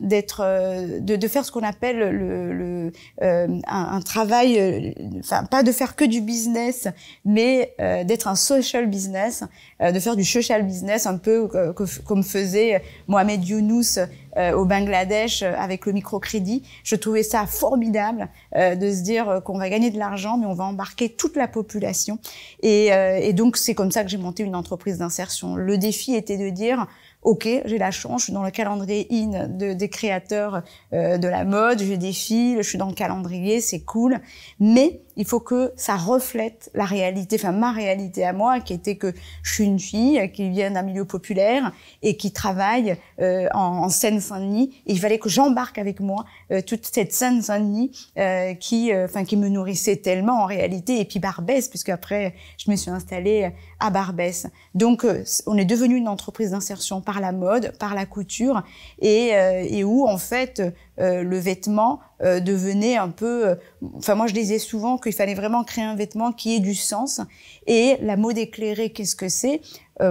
d'être, de, faire ce qu'on appelle le, un, travail, enfin pas de faire que du business, mais d'être un social business, de faire du social business un peu comme faisait Mohamed Younous euh, au Bangladesh euh, avec le microcrédit. Je trouvais ça formidable euh, de se dire qu'on va gagner de l'argent, mais on va embarquer toute la population. Et, donc c'est comme ça que j'ai monté une entreprise d'insertion. Le défi était de dire Ok, j'ai la chance, je suis dans le calendrier in de, des créateurs de la mode, j'ai des filles, je suis dans le calendrier, c'est cool. Mais il faut que ça reflète la réalité, enfin ma réalité à moi, qui était que je suis une fille euh, qui vient d'un milieu populaire et qui travaille euh, en, Seine-Saint-Denis. Et il fallait que j'embarque avec moi euh, toute cette Seine-Saint-Denis qui, enfin, qui me nourrissait tellement en réalité. Et puis Barbès, puisque après je me suis installée à Barbès. Donc on est devenu une entreprise d'insertion par la mode, par la couture, et où en fait euh, le vêtement euh, devenait un peu... Euh, enfin, moi, je disais souvent qu'il fallait vraiment créer un vêtement qui ait du sens. Et la mode éclairée, qu'est-ce que c'est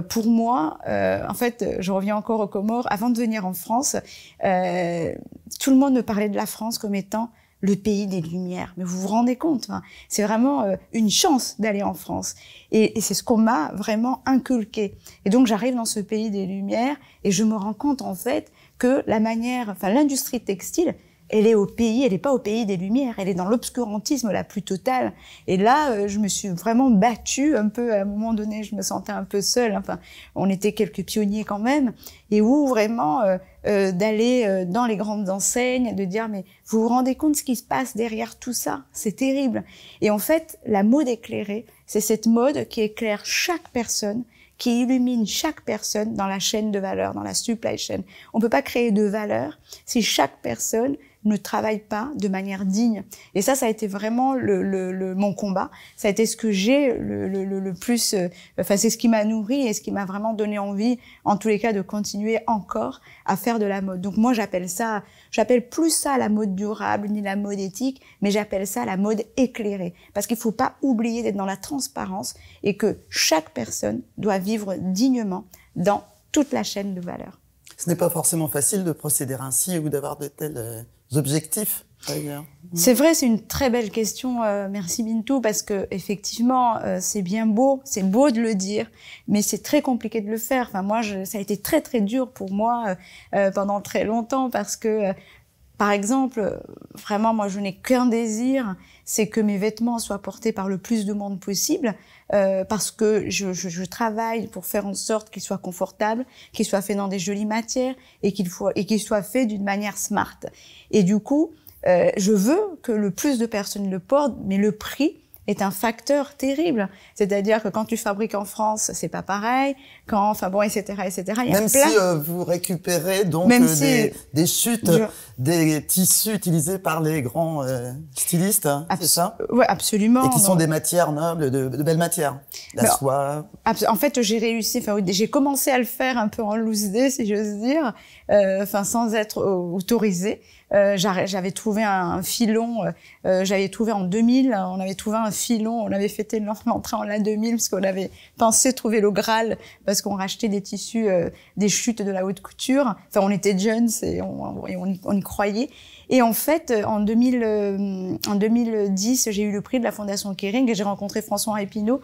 pour moi, en fait, je reviens encore aux Comores. Avant de venir en France, tout le monde me parlait de la France comme étant le pays des lumières. Mais vous vous rendez compte, hein, c'est vraiment une chance d'aller en France. et c'est ce qu'on m'a vraiment inculqué. Et donc j'arrive dans ce pays des lumières et je me rends compte en fait que la manière, enfin l'industrie textile, elle est au pays, elle n'est pas au pays des Lumières, elle est dans l'obscurantisme la plus totale. Et là, euh, je me suis vraiment battue un peu. À un moment donné, je me sentais un peu seule. Enfin, on était quelques pionniers quand même. Et où vraiment euh, euh, d'aller dans les grandes enseignes, de dire mais vous vous rendez compte ce qui se passe derrière tout ça C'est terrible. Et en fait, la mode éclairée, c'est cette mode qui éclaire chaque personne qui illumine chaque personne dans la chaîne de valeur, dans la supply chain. On ne peut pas créer de valeur si chaque personne ne travaillent pas de manière digne. Et ça, ça a été vraiment le, mon combat. Ça a été ce que j'ai le, plus... Euh, enfin, c'est ce qui m'a nourri et ce qui m'a vraiment donné envie, en tous les cas, de continuer encore à faire de la mode. Donc moi, j'appelle ça... J'appelle plus ça la mode durable ni la mode éthique, mais j'appelle ça la mode éclairée. Parce qu'il ne faut pas oublier d'être dans la transparence et que chaque personne doit vivre dignement dans toute la chaîne de valeur. Ce n'est pas forcément facile de procéder ainsi ou d'avoir de telles euh, objectifs c'est vrai, c'est une très belle question, euh, merci Bintou, parce que effectivement, euh, c'est bien beau, c'est beau de le dire, mais c'est très compliqué de le faire. Enfin, moi, ça a été très très dur pour moi euh, pendant très longtemps parce que, par exemple, vraiment, moi, je n'ai qu'un désir, c'est que mes vêtements soient portés par le plus de monde possible. Euh, parce que je, travaille pour faire en sorte qu'il soit confortable, qu'il soit fait dans des jolies matières et qu'il soit fait d'une manière smart. Et du coup, euh, je veux que le plus de personnes le portent, mais le prix est un facteur terrible. C'est-à-dire que quand tu fabriques en France, c'est pas pareil. Quand, enfin bon, etc., etc. Même si euh, vous récupérez donc euh, des, chutes, des tissus utilisés par les grands euh, stylistes, hein, c'est ça Oui, absolument. Et qui sont des matières nobles, de, belles matières, la soie. En fait, j'ai réussi, enfin j'ai commencé à le faire un peu en loose day, si j'ose dire, enfin sans être autorisée. Euh, j'avais trouvé un, filon, euh, euh, j'avais trouvé en 2000, on avait trouvé un filon, on avait fêté l'entrée en l'an 2000 parce qu'on avait pensé trouver le Graal parce qu'on rachetait des tissus des chutes de la haute couture. Enfin, on était jeunes et on, on, y, croyait. Et en fait, en, 2000, en 2010, j'ai eu le prix de la Fondation Kering et j'ai rencontré François Epineau.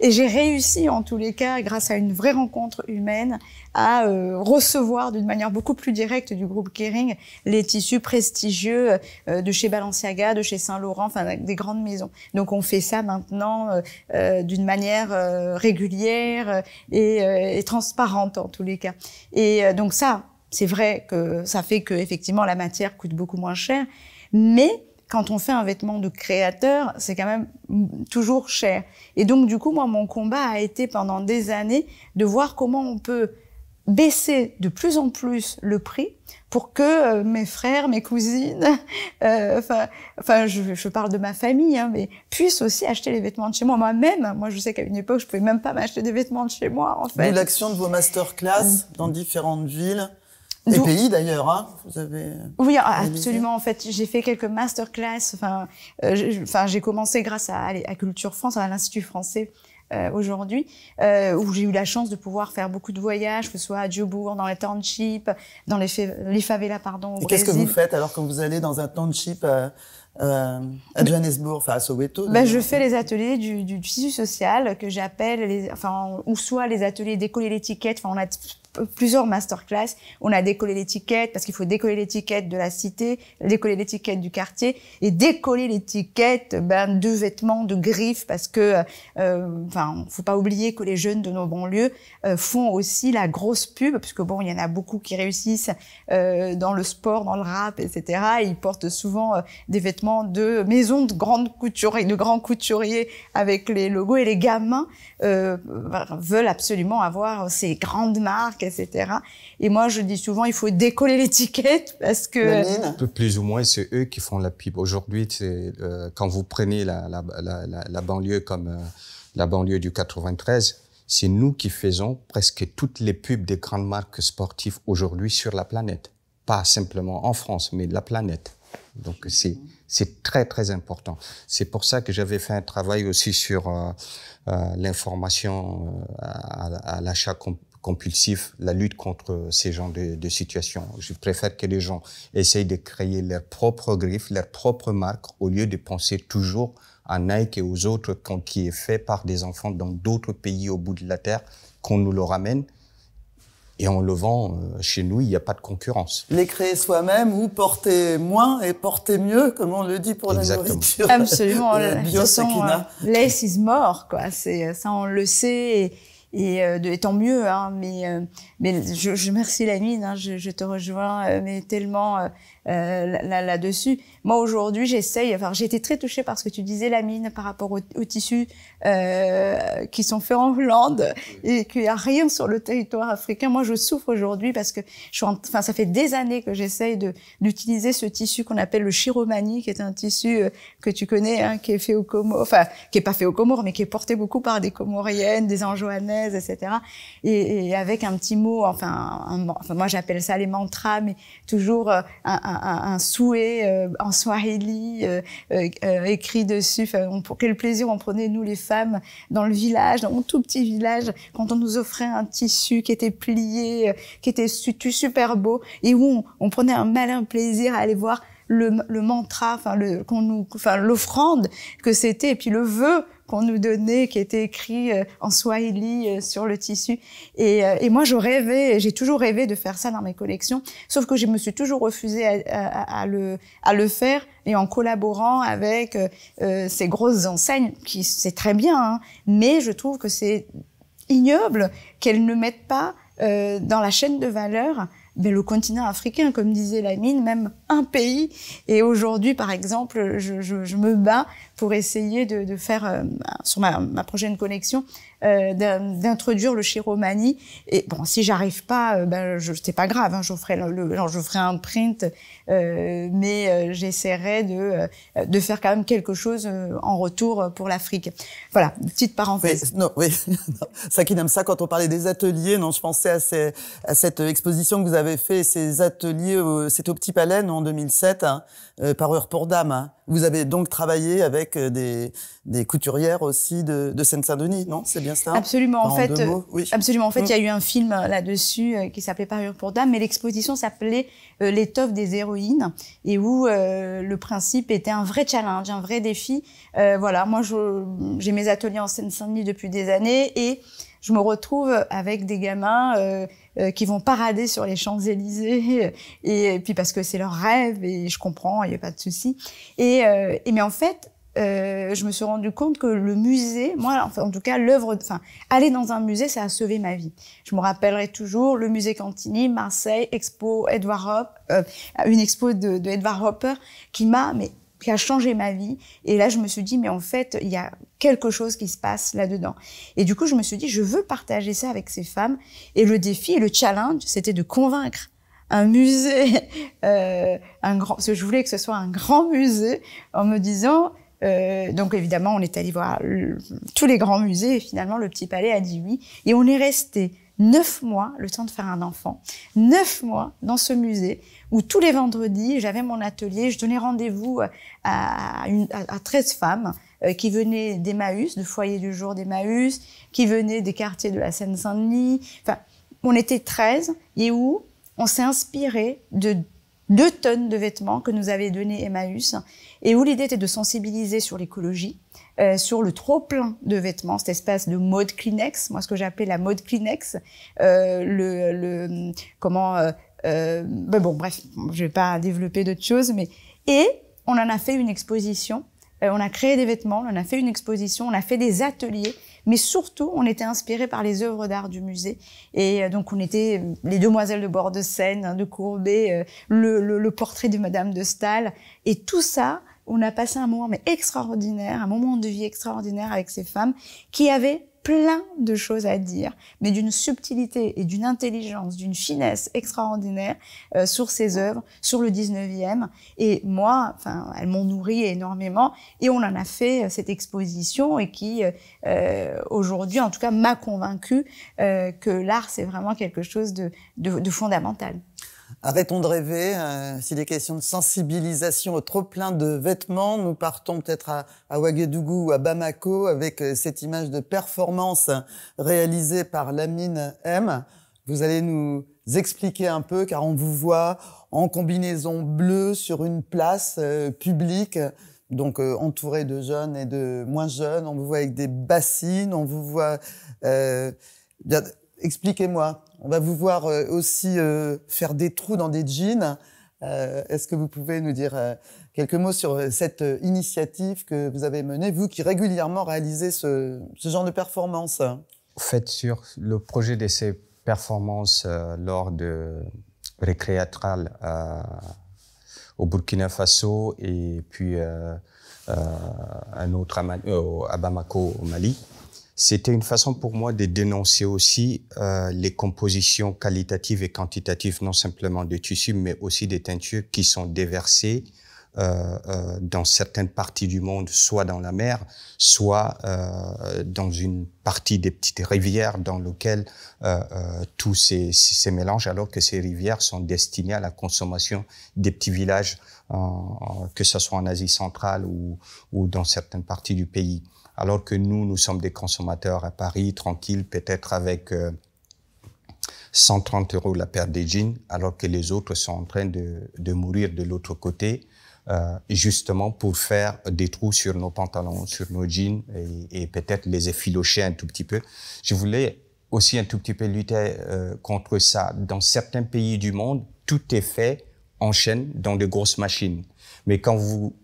Et j'ai réussi, en tous les cas, grâce à une vraie rencontre humaine, à recevoir d'une manière beaucoup plus directe du groupe Kering les tissus prestigieux euh, de chez Balenciaga, de chez Saint-Laurent, enfin des grandes maisons. Donc on fait ça maintenant euh, euh, d'une manière régulière et, transparente en tous les cas. Et donc ça, c'est vrai que ça fait que effectivement la matière coûte beaucoup moins cher, mais quand on fait un vêtement de créateur, c'est quand même toujours cher. Et donc du coup, moi, mon combat a été pendant des années de voir comment on peut baisser de plus en plus le prix pour que euh, mes frères, mes cousines, [laughs] euh, enfin, enfin, je, parle de ma famille, hein, mais puissent aussi acheter les vêtements de chez moi. Moi-même, moi, je sais qu'à une époque, je pouvais même pas m'acheter des vêtements de chez moi, en fait. l'action de vos masterclass mm. dans différentes villes. Et pays d'ailleurs, hein vous avez. Oui, ah, absolument. En fait, j'ai fait quelques masterclass. Enfin, euh, enfin, j'ai commencé grâce à, à Culture France, à l'Institut français, euh, aujourd'hui, euh, où j'ai eu la chance de pouvoir faire beaucoup de voyages, que ce soit à dubourg dans les townships, dans les, les favelas, pardon. Et qu'est-ce que vous faites alors quand vous allez dans un township euh, à Johannesburg, enfin à Soweto ben, Je fais les ateliers du, du tissu social que j'appelle, enfin, ou soit les ateliers décoller l'étiquette, enfin, on a plusieurs masterclass. On a décollé l'étiquette parce qu'il faut décoller l'étiquette de la cité, décoller l'étiquette du quartier et décoller l'étiquette ben, de vêtements, de griffes parce que, euh, enfin, faut pas oublier que les jeunes de nos banlieues euh, font aussi la grosse pub parce que bon, il y en a beaucoup qui réussissent euh, dans le sport, dans le rap, etc. ils portent souvent des vêtements de maisons de grandes couturiers, de grands couturiers avec les logos et les gamins ben, veulent absolument avoir ces grandes marques etc. Et moi, je dis souvent, il faut décoller l'étiquette [laughs] parce que... Plus ou moins, c'est eux qui font la pub. Aujourd'hui, euh, quand vous prenez la, banlieue comme euh, la banlieue du 93, c'est nous qui faisons presque toutes les pubs des grandes marques sportives aujourd'hui sur la planète. Pas simplement en France, mais de la planète. Donc c'est c'est très très important. C'est pour ça que j'avais fait un travail aussi sur euh, l'information à, l'achat compulsif, la lutte contre ces gens de, de situations. Je préfère que les gens essayent de créer leurs propres griffes, leurs propres marques, au lieu de penser toujours à Nike et aux autres qui est fait par des enfants dans d'autres pays au bout de la terre, qu'on nous le ramène. Et en le vend euh, chez nous, il n'y a pas de concurrence. Les créer soi-même ou porter moins et porter mieux, comme on le dit pour la nourriture. Absolument. [laughs] la bio euh, Less is more, quoi. Ça, on le sait. Et et, euh, de, tant mieux, hein, mais, euh, mais je, je, merci la mine, hein, je, je, te rejoins, euh, mais tellement euh, là-dessus. Moi aujourd'hui, j'essaye. Enfin, j'ai été très touchée par ce que tu disais, la mine, par rapport aux, tissus euh, qui sont faits en Hollande et qu'il n'y a rien sur le territoire africain. Moi, je souffre aujourd'hui parce que je suis. enfin, ça fait des années que j'essaye d'utiliser ce tissu qu'on appelle le chiromanie, qui est un tissu euh, que tu connais, hein, qui est fait au Comores, enfin, qui est pas fait au Comores, mais qui est porté beaucoup par des Comoriennes, des Anjoanaises, etc. Et, avec un petit mot, enfin, moi j'appelle ça les mantras, mais toujours un un, souhait euh, en swahili euh, euh, euh, écrit dessus. Enfin, quel plaisir on prenait, nous les femmes, dans le village, dans mon tout petit village, quand on nous offrait un tissu qui était plié, qui était super beau, et où on, prenait un malin plaisir à aller voir le, le mantra, enfin l'offrande que c'était, et puis le vœu qu'on nous donnait, qui était écrit euh, en swahili euh, sur le tissu. Et, euh, moi, je rêvais, j'ai toujours rêvé de faire ça dans mes collections, sauf que je me suis toujours refusée à, le, faire et en collaborant avec ces grosses enseignes, qui c'est très bien, hein, mais je trouve que c'est ignoble qu'elles ne mettent pas dans la chaîne de valeur ben, le continent africain, comme disait Lamine, même un pays. Et aujourd'hui, par exemple, je, me bats pour essayer de, faire, euh, sur ma, prochaine connexion, euh, d'introduire le chiromanie. Et bon, si j'arrive pas, euh, ben, c'est pas grave, hein, je, ferai le, je ferai un print, mais j'essaierai de, de faire quand même quelque chose en retour pour l'Afrique. Voilà, petite parenthèse. non, oui. [laughs] ça qui n'aime ça, quand on parlait des ateliers, non, je pensais à, à cette exposition que vous avez fait, ces ateliers, c'est au Petit Palais, en 2007, hein, heure pour dame hein. Vous avez donc travaillé avec euh, des, des couturières aussi de, de Seine-Saint-Denis, non C'est bien ça Absolument. en, fait, euh, absolument. En fait, il y a mm. eu un film euh, là-dessus qui s'appelait Parure pour dames, mais l'exposition s'appelait L'étoffe des héroïnes et où le principe était un vrai challenge, un vrai défi. voilà, moi, j'ai mes ateliers en Seine-Saint-Denis depuis des années et je me retrouve avec des gamins euh, qui vont parader sur les Champs-Élysées, euh, et, puis parce que c'est leur rêve, et je comprends, il n'y a pas de souci. Et, euh, mais en fait, je me suis rendu compte que le musée, moi, enfin, en tout cas, l'œuvre, enfin, aller dans un musée, ça a sauvé ma vie. Je me rappellerai toujours le musée Cantini, Marseille, Expo Edward Hopper, une expo de, de Edward Hopper qui m'a mais qui a changé ma vie. Et là, je me suis dit, mais en fait, il y a quelque chose qui se passe là-dedans. Et du coup, je me suis dit, je veux partager ça avec ces femmes. Et le défi et le challenge, c'était de convaincre un musée, [laughs] euh, un grand, parce que je voulais que ce soit un grand musée, en me disant, euh, donc évidemment, on est allé voir tous les grands musées et finalement, le Petit Palais a dit oui. Et on est resté neuf mois le temps de faire un enfant, neuf mois dans ce musée où tous les vendredis, j'avais mon atelier, je donnais rendez-vous euh, à, treize 13 femmes euh, qui venaient d'Emmaüs, de foyer du jour d'Emmaüs, qui venaient des quartiers de la Seine-Saint-Denis. Enfin, on était 13 et où on s'est inspiré de deux tonnes de vêtements que nous avait donné Emmaüs et où l'idée était de sensibiliser sur l'écologie, euh, sur le trop plein de vêtements, cet espace de mode Kleenex, moi ce que j'appelais la mode Kleenex, euh, le, le, comment, euh, euh ben bon bref, je vais pas développer d'autres choses, mais et on en a fait une exposition, euh, on a créé des vêtements, on a fait une exposition, on a fait des ateliers, mais surtout on était inspiré par les œuvres d'art du musée et donc on était les demoiselles de bord de Seine, hein, de Courbet, le, le, le portrait de Madame de Stahl et tout ça on a passé un moment mais extraordinaire, un moment de vie extraordinaire avec ces femmes qui avaient plein de choses à dire, mais d'une subtilité et d'une intelligence, d'une finesse extraordinaire euh, sur ces œuvres, sur le 19e. Et moi, enfin, elles m'ont nourri énormément et on en a fait euh, cette exposition et qui, euh, aujourd'hui, en tout cas, m'a convaincu que l'art, c'est vraiment quelque chose de fondamental. Arrêtons de rêver. Euh, S'il est question de sensibilisation au trop-plein de vêtements, nous partons peut-être à, Ouagadougou ou à Bamako avec euh, cette image de performance réalisée par Lamine M. Vous allez nous expliquer un peu, car on vous voit en combinaison bleue sur une place euh, publique, donc entourée de jeunes et de moins jeunes. On vous voit avec des bassines, on vous voit expliquez-moi. On va vous voir euh, aussi euh, faire des trous dans des jeans. Euh, est-ce que vous pouvez nous dire quelques mots sur cette initiative que vous avez menée, vous qui régulièrement réalisez ce, genre de performance Faites fait, sur le projet de ces performances lors de récréatrales au Burkina Faso et puis un autre à Bamako au Mali, c'était une façon pour moi de dénoncer aussi euh, les compositions qualitatives et quantitatives, non simplement des tissus, mais aussi des teintures qui sont déversées euh, euh, dans certaines parties du monde, soit dans la mer, soit dans une partie des petites rivières dans lesquelles tous ces, ces, mélanges, alors que ces rivières sont destinées à la consommation des petits villages, que ce soit en Asie centrale ou dans certaines parties du pays alors que nous, nous sommes des consommateurs à Paris, tranquilles, peut-être avec 130 euh, euros la paire des jeans, alors que les autres sont en train de, mourir de l'autre côté, euh, justement pour faire des trous sur nos pantalons, sur nos jeans et, peut-être les effilocher un tout petit peu. Je voulais aussi un tout petit peu lutter euh, contre ça. Dans certains pays du monde, tout est fait en chaîne dans de grosses machines. Mais quand vous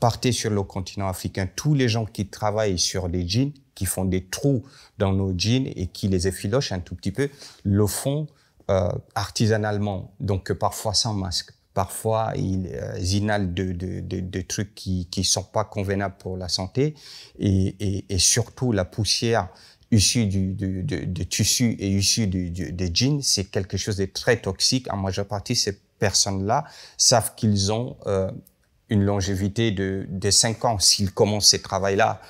Partez sur le continent africain. Tous les gens qui travaillent sur des jeans, qui font des trous dans nos jeans et qui les effilochent un tout petit peu, le font euh, artisanalement. Donc parfois sans masque. Parfois, ils euh, inhalent de, de, de, de, trucs qui ne sont pas convenables pour la santé. Et, et, et surtout, la poussière issue du, du, de, tissu et issue du, du, jeans, c'est quelque chose de très toxique. En majeure partie, ces personnes-là savent qu'ils ont euh, une longévité de, cinq ans s'il commence ce travail là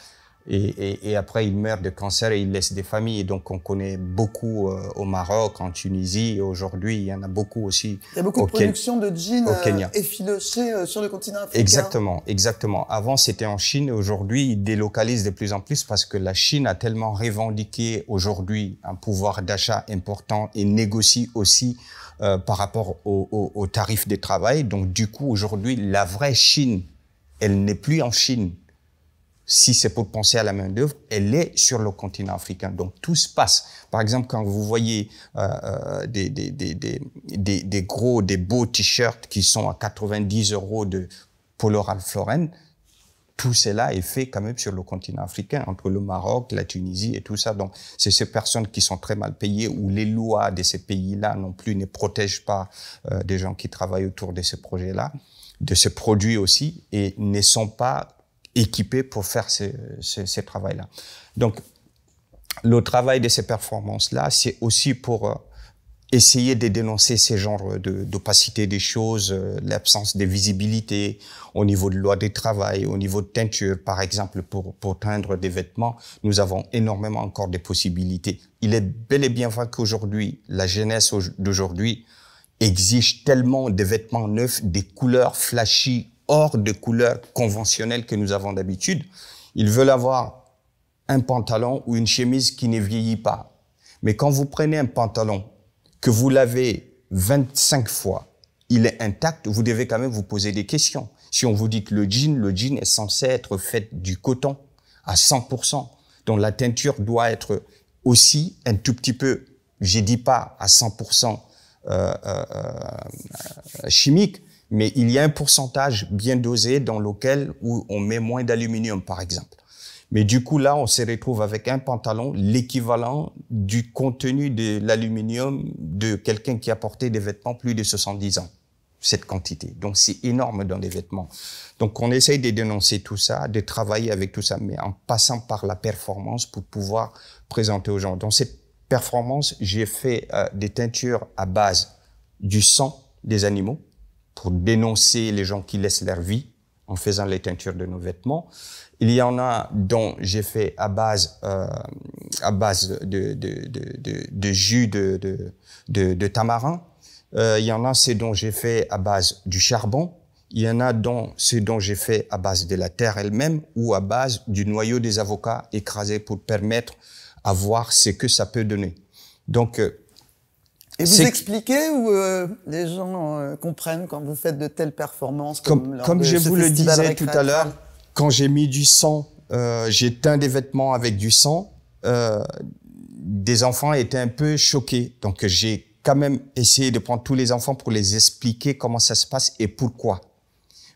et, après, il meurt de cancer et il laisse des familles. Donc, on connaît beaucoup euh, au Maroc, en Tunisie, aujourd'hui, il y en a beaucoup aussi. Il y a beaucoup de production de jeans euh, effilochés euh, sur le continent africain. Exactement, exactement. Avant, c'était en Chine. Aujourd'hui, ils délocalisent de plus en plus parce que la Chine a tellement revendiqué aujourd'hui un pouvoir d'achat important et négocie aussi par rapport aux tarifs de travail. Donc, du coup, aujourd'hui, la vraie Chine, elle n'est plus en Chine si c'est pour penser à la main-d'œuvre, elle est sur le continent africain. Donc tout se passe. Par exemple, quand vous voyez euh, euh, des, des, gros, des beaux t-shirts qui sont à 90 euros de Polo Ralph tout cela est fait quand même sur le continent africain, entre le Maroc, la Tunisie et tout ça. Donc, c'est ces personnes qui sont très mal payées, ou les lois de ces pays-là non plus ne protègent pas euh, des gens qui travaillent autour de ces projets-là, de ces produits aussi, et ne sont pas équipés pour faire ce travail là Donc, le travail de ces performances-là, c'est aussi pour euh, essayer de dénoncer ces genres d'opacité des choses, euh, l'absence de visibilité au niveau de loi du travail, au niveau de teinture, par exemple, pour, pour teindre des vêtements, nous avons énormément encore des possibilités. Il est bel et bien vrai qu'aujourd'hui, la jeunesse d'aujourd'hui exige tellement des vêtements neufs, des couleurs flashy hors de couleurs conventionnelles que nous avons d'habitude. Ils veulent avoir un pantalon ou une chemise qui ne vieillit pas. Mais quand vous prenez un pantalon, que vous l'avez 25 fois, il est intact, vous devez quand même vous poser des questions. Si on vous dit que le jean, le jean est censé être fait du coton à 100%, dont la teinture doit être aussi un tout petit peu, je dis pas à 100% euh, euh, euh, chimique, mais il y a un pourcentage bien dosé dans lequel où on met moins d'aluminium, par exemple. Mais du coup, là, on se retrouve avec un pantalon, l'équivalent du contenu de l'aluminium de quelqu'un qui a porté des vêtements plus de 70 ans. Cette quantité. Donc, c'est énorme dans les vêtements. Donc, on essaye de dénoncer tout ça, de travailler avec tout ça, mais en passant par la performance pour pouvoir présenter aux gens. Dans cette performance, j'ai fait euh, des teintures à base du sang des animaux, pour dénoncer les gens qui laissent leur vie en faisant les teintures de nos vêtements. Il y en a dont j'ai fait à base, euh, à base de, de, de, de jus de, tamarin. Euh, il y en a c'est dont j'ai fait à base du charbon. Il y en a dont c'est dont j'ai fait à base de la terre elle-même ou à base du noyau des avocats écrasé pour permettre à voir ce que ça peut donner. Donc, euh, et vous expliquez ou euh, les gens euh, comprennent quand vous faites de telles performances Comme, je vous le disais tout à l'heure, quand j'ai mis du sang, euh, j'ai teint des vêtements avec du sang, des enfants étaient un peu choqués. Donc j'ai quand même essayé de prendre tous les enfants pour les expliquer comment ça se passe et pourquoi.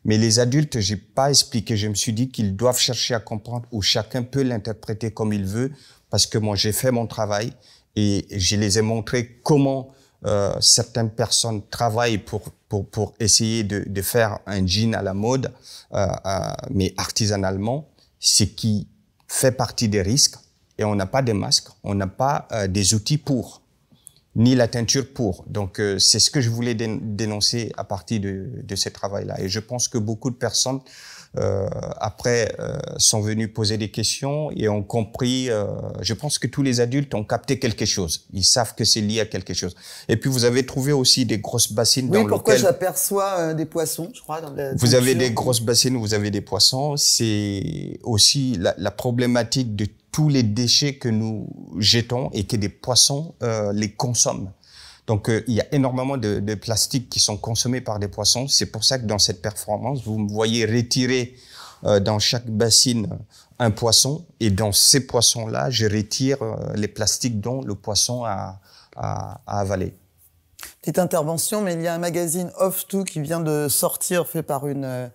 Mais les adultes, j'ai pas expliqué. Je me suis dit qu'ils doivent chercher à comprendre ou chacun peut l'interpréter comme il veut parce que moi j'ai fait mon travail et je les ai montré comment euh, certaines personnes travaillent pour, pour, pour essayer de, de, faire un jean à la mode, euh, euh mais artisanalement, ce qui fait partie des risques. Et on n'a pas de masques, on n'a pas euh, des outils pour, ni la teinture pour. Donc euh, c'est ce que je voulais dénoncer à partir de, de ce travail-là. Et je pense que beaucoup de personnes euh, après, euh, sont venus poser des questions et ont compris. Euh, je pense que tous les adultes ont capté quelque chose. Ils savent que c'est lié à quelque chose. Et puis, vous avez trouvé aussi des grosses bassines oui, pourquoi j'aperçois des poissons, je crois. Dans vous avez des grosses bassines, vous avez des poissons. C'est aussi la, la problématique de tous les déchets que nous jetons et que des poissons les consomment. Donc euh, il y a énormément de, de, plastiques qui sont consommés par des poissons. C'est pour ça que dans cette performance, vous me voyez retirer euh, dans chaque bassine un poisson et dans ces poissons-là, je retire euh, les plastiques dont le poisson a, a, avalé. Petite intervention, mais il y a un magazine Off2 qui vient de sortir, fait par une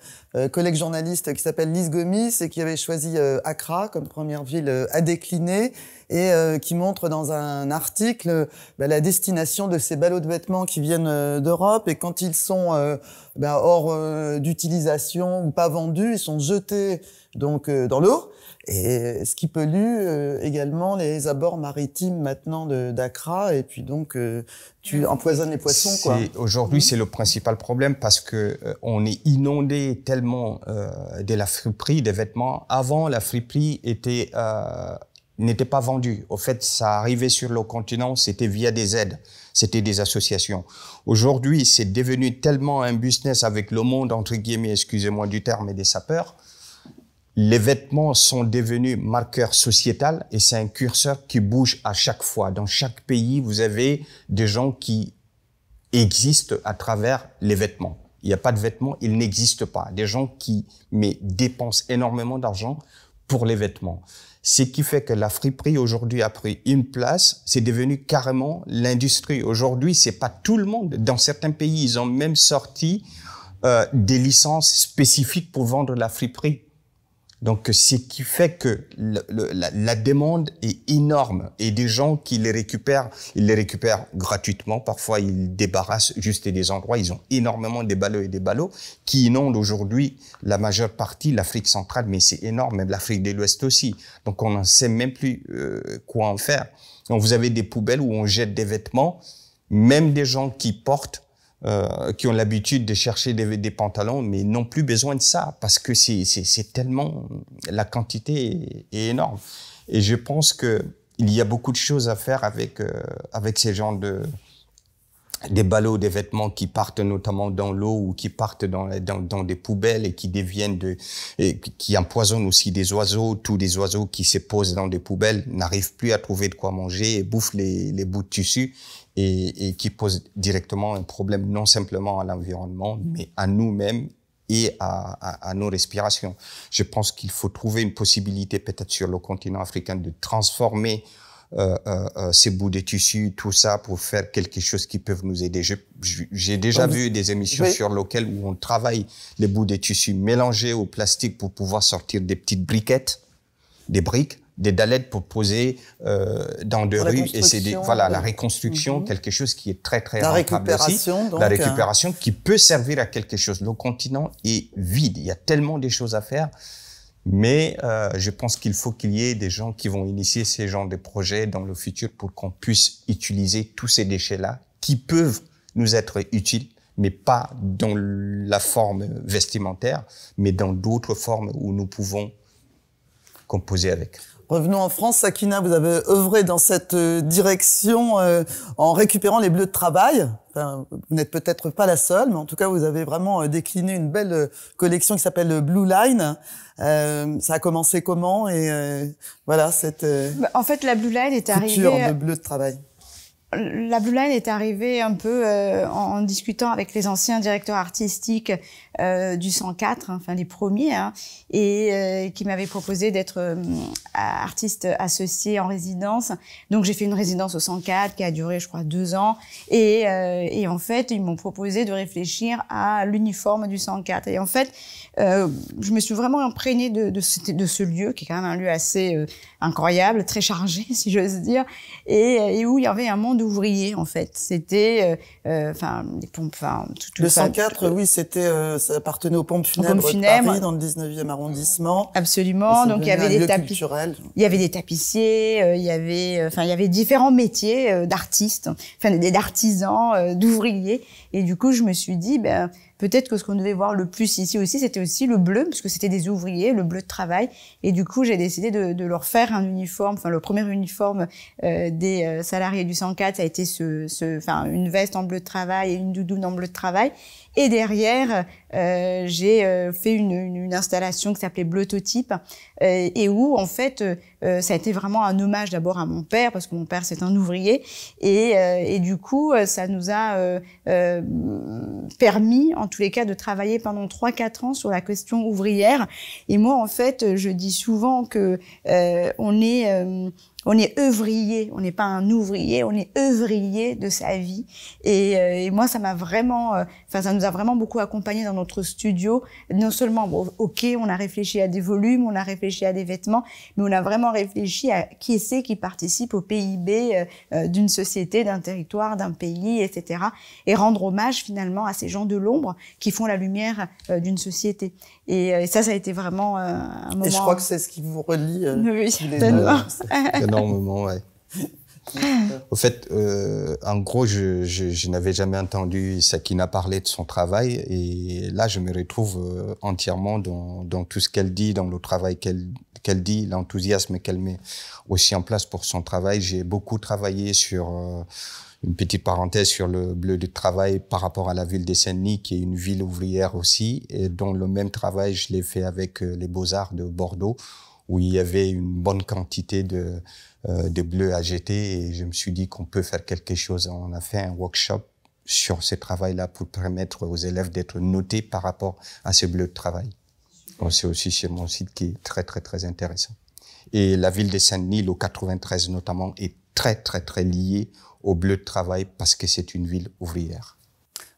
collègue journaliste qui s'appelle Lise Gomis et qui avait choisi Accra comme première ville à décliner et euh, qui montre dans un article bah, la destination de ces ballots de vêtements qui viennent euh, d'Europe et quand ils sont euh, bah, hors d'utilisation ou pas vendus, ils sont jetés donc dans l'eau et ce qui pollue également les abords maritimes maintenant de d'Accra et puis donc tu empoisonnes les poissons Aujourd'hui, mmh. c'est le principal problème parce que on est inondé tellement de la friperie des vêtements. Avant la friperie était n'était pas vendu Au fait, ça arrivait sur le continent, c'était via des aides, c'était des associations. Aujourd'hui, c'est devenu tellement un business avec le monde, entre guillemets, excusez-moi du terme, et des sapeurs. Les vêtements sont devenus marqueurs sociétal et c'est un curseur qui bouge à chaque fois. Dans chaque pays, vous avez des gens qui existent à travers les vêtements. Il n'y a pas de vêtements, ils n'existent pas. Des gens qui mais, dépensent énormément d'argent pour les vêtements. Ce qui fait que la friperie aujourd'hui a pris une place, c'est devenu carrément l'industrie. Aujourd'hui, c'est pas tout le monde. Dans certains pays, ils ont même sorti euh, des licences spécifiques pour vendre la friperie. Donc, ce qui fait que la, demande est énorme et des gens qui les récupèrent, ils les récupèrent gratuitement. Parfois, ils débarrassent juste des endroits. Ils ont énormément des ballots et des ballots qui inondent aujourd'hui la majeure partie de l'Afrique centrale, mais c'est énorme, même l'Afrique de l'Ouest aussi. Donc, on ne sait même plus euh, quoi en faire. Donc, vous avez des poubelles où on jette des vêtements, même des gens qui portent euh, qui ont l'habitude de chercher des, des, pantalons, mais n'ont plus besoin de ça parce que c'est tellement la quantité est, énorme. Et je pense que il y a beaucoup de choses à faire avec euh, avec ces gens de des ballots, des vêtements qui partent notamment dans l'eau ou qui partent dans, dans, dans, des poubelles et qui deviennent de, et qui empoisonnent aussi des oiseaux. Tous les oiseaux qui se posent dans des poubelles n'arrivent plus à trouver de quoi manger et bouffent les, les bouts de tissu et, et, qui pose directement un problème non simplement à l'environnement, mais à nous-mêmes et à, à, à, nos respirations. Je pense qu'il faut trouver une possibilité peut-être sur le continent africain de transformer euh, euh, euh ces bouts de tissu, tout ça, pour faire quelque chose qui peut nous aider. J'ai déjà vu des émissions sur lesquelles où on travaille les bouts de tissu mélangés au plastique pour pouvoir sortir des petites briquettes, des briques des dalettes pour poser euh, dans deux rues et c'est voilà la reconstruction, mhm. quelque chose qui est très très la récupération, Donc, la euh, récupération qui peut servir à quelque chose. Le continent est vide, il y a tellement des choses à faire. Mais euh, je pense qu'il faut qu'il y ait des gens qui vont initier ces genres de projets dans le futur pour qu'on puisse utiliser tous ces déchets-là qui peuvent nous être utiles mais pas dans la forme vestimentaire, mais dans d'autres formes où nous pouvons composer avec. Revenons en France. Sakina, vous avez œuvré dans cette euh, direction euh, en récupérant les bleus de travail. vous n'êtes peut-être pas la seule, mais en tout cas, vous avez vraiment euh, décliné une belle collection qui s'appelle Blue Line. ça a commencé comment Et voilà, cette bah, en fait, la Blue Line est arrivée bleu de travail. La Blue Line est arrivée un peu en discutant avec les anciens directeurs artistiques euh, du 104, hein, enfin les premiers, hein, et euh, qui m'avait proposé d'être euh, artiste associé en résidence. Donc j'ai fait une résidence au 104 qui a duré, je crois, deux ans. Et, en fait, ils m'ont proposé de réfléchir à l'uniforme du 104. Et en fait, je me suis vraiment imprégnée de, ce, lieu, qui est quand même un lieu assez incroyable, très chargé, [laughs] si j'ose dire, et, où il y avait un monde ouvrier, en fait. C'était, enfin, les pompes, enfin, tout, tout le 104, oui, c'était ça appartenait aux pompes funèbres, dans le 19e arrondissement. Absolument. Donc il y avait des il y avait des tapissiers, euh, il y avait, euh, enfin il y avait différents métiers euh, d'artistes, enfin d'artisans, d'ouvriers. Et du coup, je me suis dit, ben Peut-être que ce qu'on devait voir le plus ici aussi, c'était aussi le bleu, puisque c'était des ouvriers, le bleu de travail. Et du coup, j'ai décidé de, de, leur faire un uniforme. Enfin, le premier uniforme euh, des euh, salariés du 104, ça a été ce, enfin, une veste en bleu de travail et une doudoune en bleu de travail. Et derrière, euh, j'ai fait une, installation qui s'appelait bleu euh, et où en fait euh, ça a été vraiment un hommage d'abord à mon père, parce que mon père, c'est un ouvrier. Et, euh, et, du coup, euh, ça nous a permis, en tous les cas, de travailler pendant 3-4 ans sur la question ouvrière. Et moi, en fait, je dis souvent que on est on est œuvrier, on n'est pas un ouvrier, on est œuvrier de sa vie. Et, euh, moi, ça m'a vraiment, euh, enfin, ça nous a vraiment beaucoup accompagné dans notre studio. Non seulement, bon, ok, on a réfléchi à des volumes, on a réfléchi à des vêtements, mais on a vraiment réfléchi à qui c'est qui participe au PIB euh, d'une société, d'un territoire, d'un pays, etc. Et rendre hommage finalement à ces gens de l'ombre qui font la lumière d'une société. Et, ça, ça a été vraiment un moment. Et je crois que c'est ce qui vous relie. oui, certainement. [laughs] énormément, ouais. [laughs] Au fait, euh, en gros, je, je, je n'avais jamais entendu Sakina parler de son travail et là, je me retrouve euh, entièrement dans, dans tout ce qu'elle dit, dans le travail qu'elle qu'elle dit, l'enthousiasme qu'elle met aussi en place pour son travail. J'ai beaucoup travaillé sur... Euh, une petite parenthèse sur le bleu du travail par rapport à la ville d'Essénie, qui est une ville ouvrière aussi, et dont le même travail, je l'ai fait avec euh, les Beaux-Arts de Bordeaux, où il y avait une bonne quantité de, euh, de bleus à jeter et je me suis dit qu'on peut faire quelque chose. On a fait un workshop sur ce travail-là pour permettre aux élèves d'être notés par rapport à ce bleu de travail. C'est aussi sur mon site qui est très très très intéressant. Et la ville de Saint-Denis, au 93 notamment, est très très très liée au bleu de travail parce que c'est une ville ouvrière.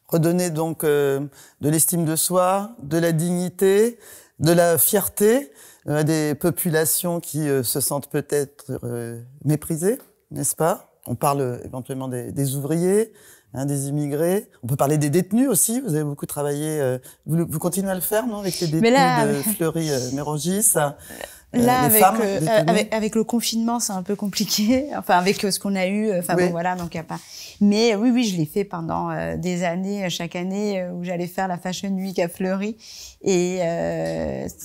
Redonner donc euh, de l'estime de soi, de la dignité, de la fierté euh, à des populations qui euh, se sentent peut-être euh, méprisées, n'est-ce pas On parle éventuellement des, ouvriers, hein, des immigrés. On peut parler des détenus aussi. Vous avez beaucoup travaillé. vous, continuez à le faire, non, avec les détenus de Fleury-Mérogis. Euh, Là, avec, euh, avec, le confinement, c'est un peu compliqué. [laughs] Enfin, avec euh, ce qu'on a eu, enfin bon, voilà, donc il a pas. Mais oui, oui, je l'ai fait pendant des années, chaque année, où j'allais faire la Fashion Week à Fleury. Et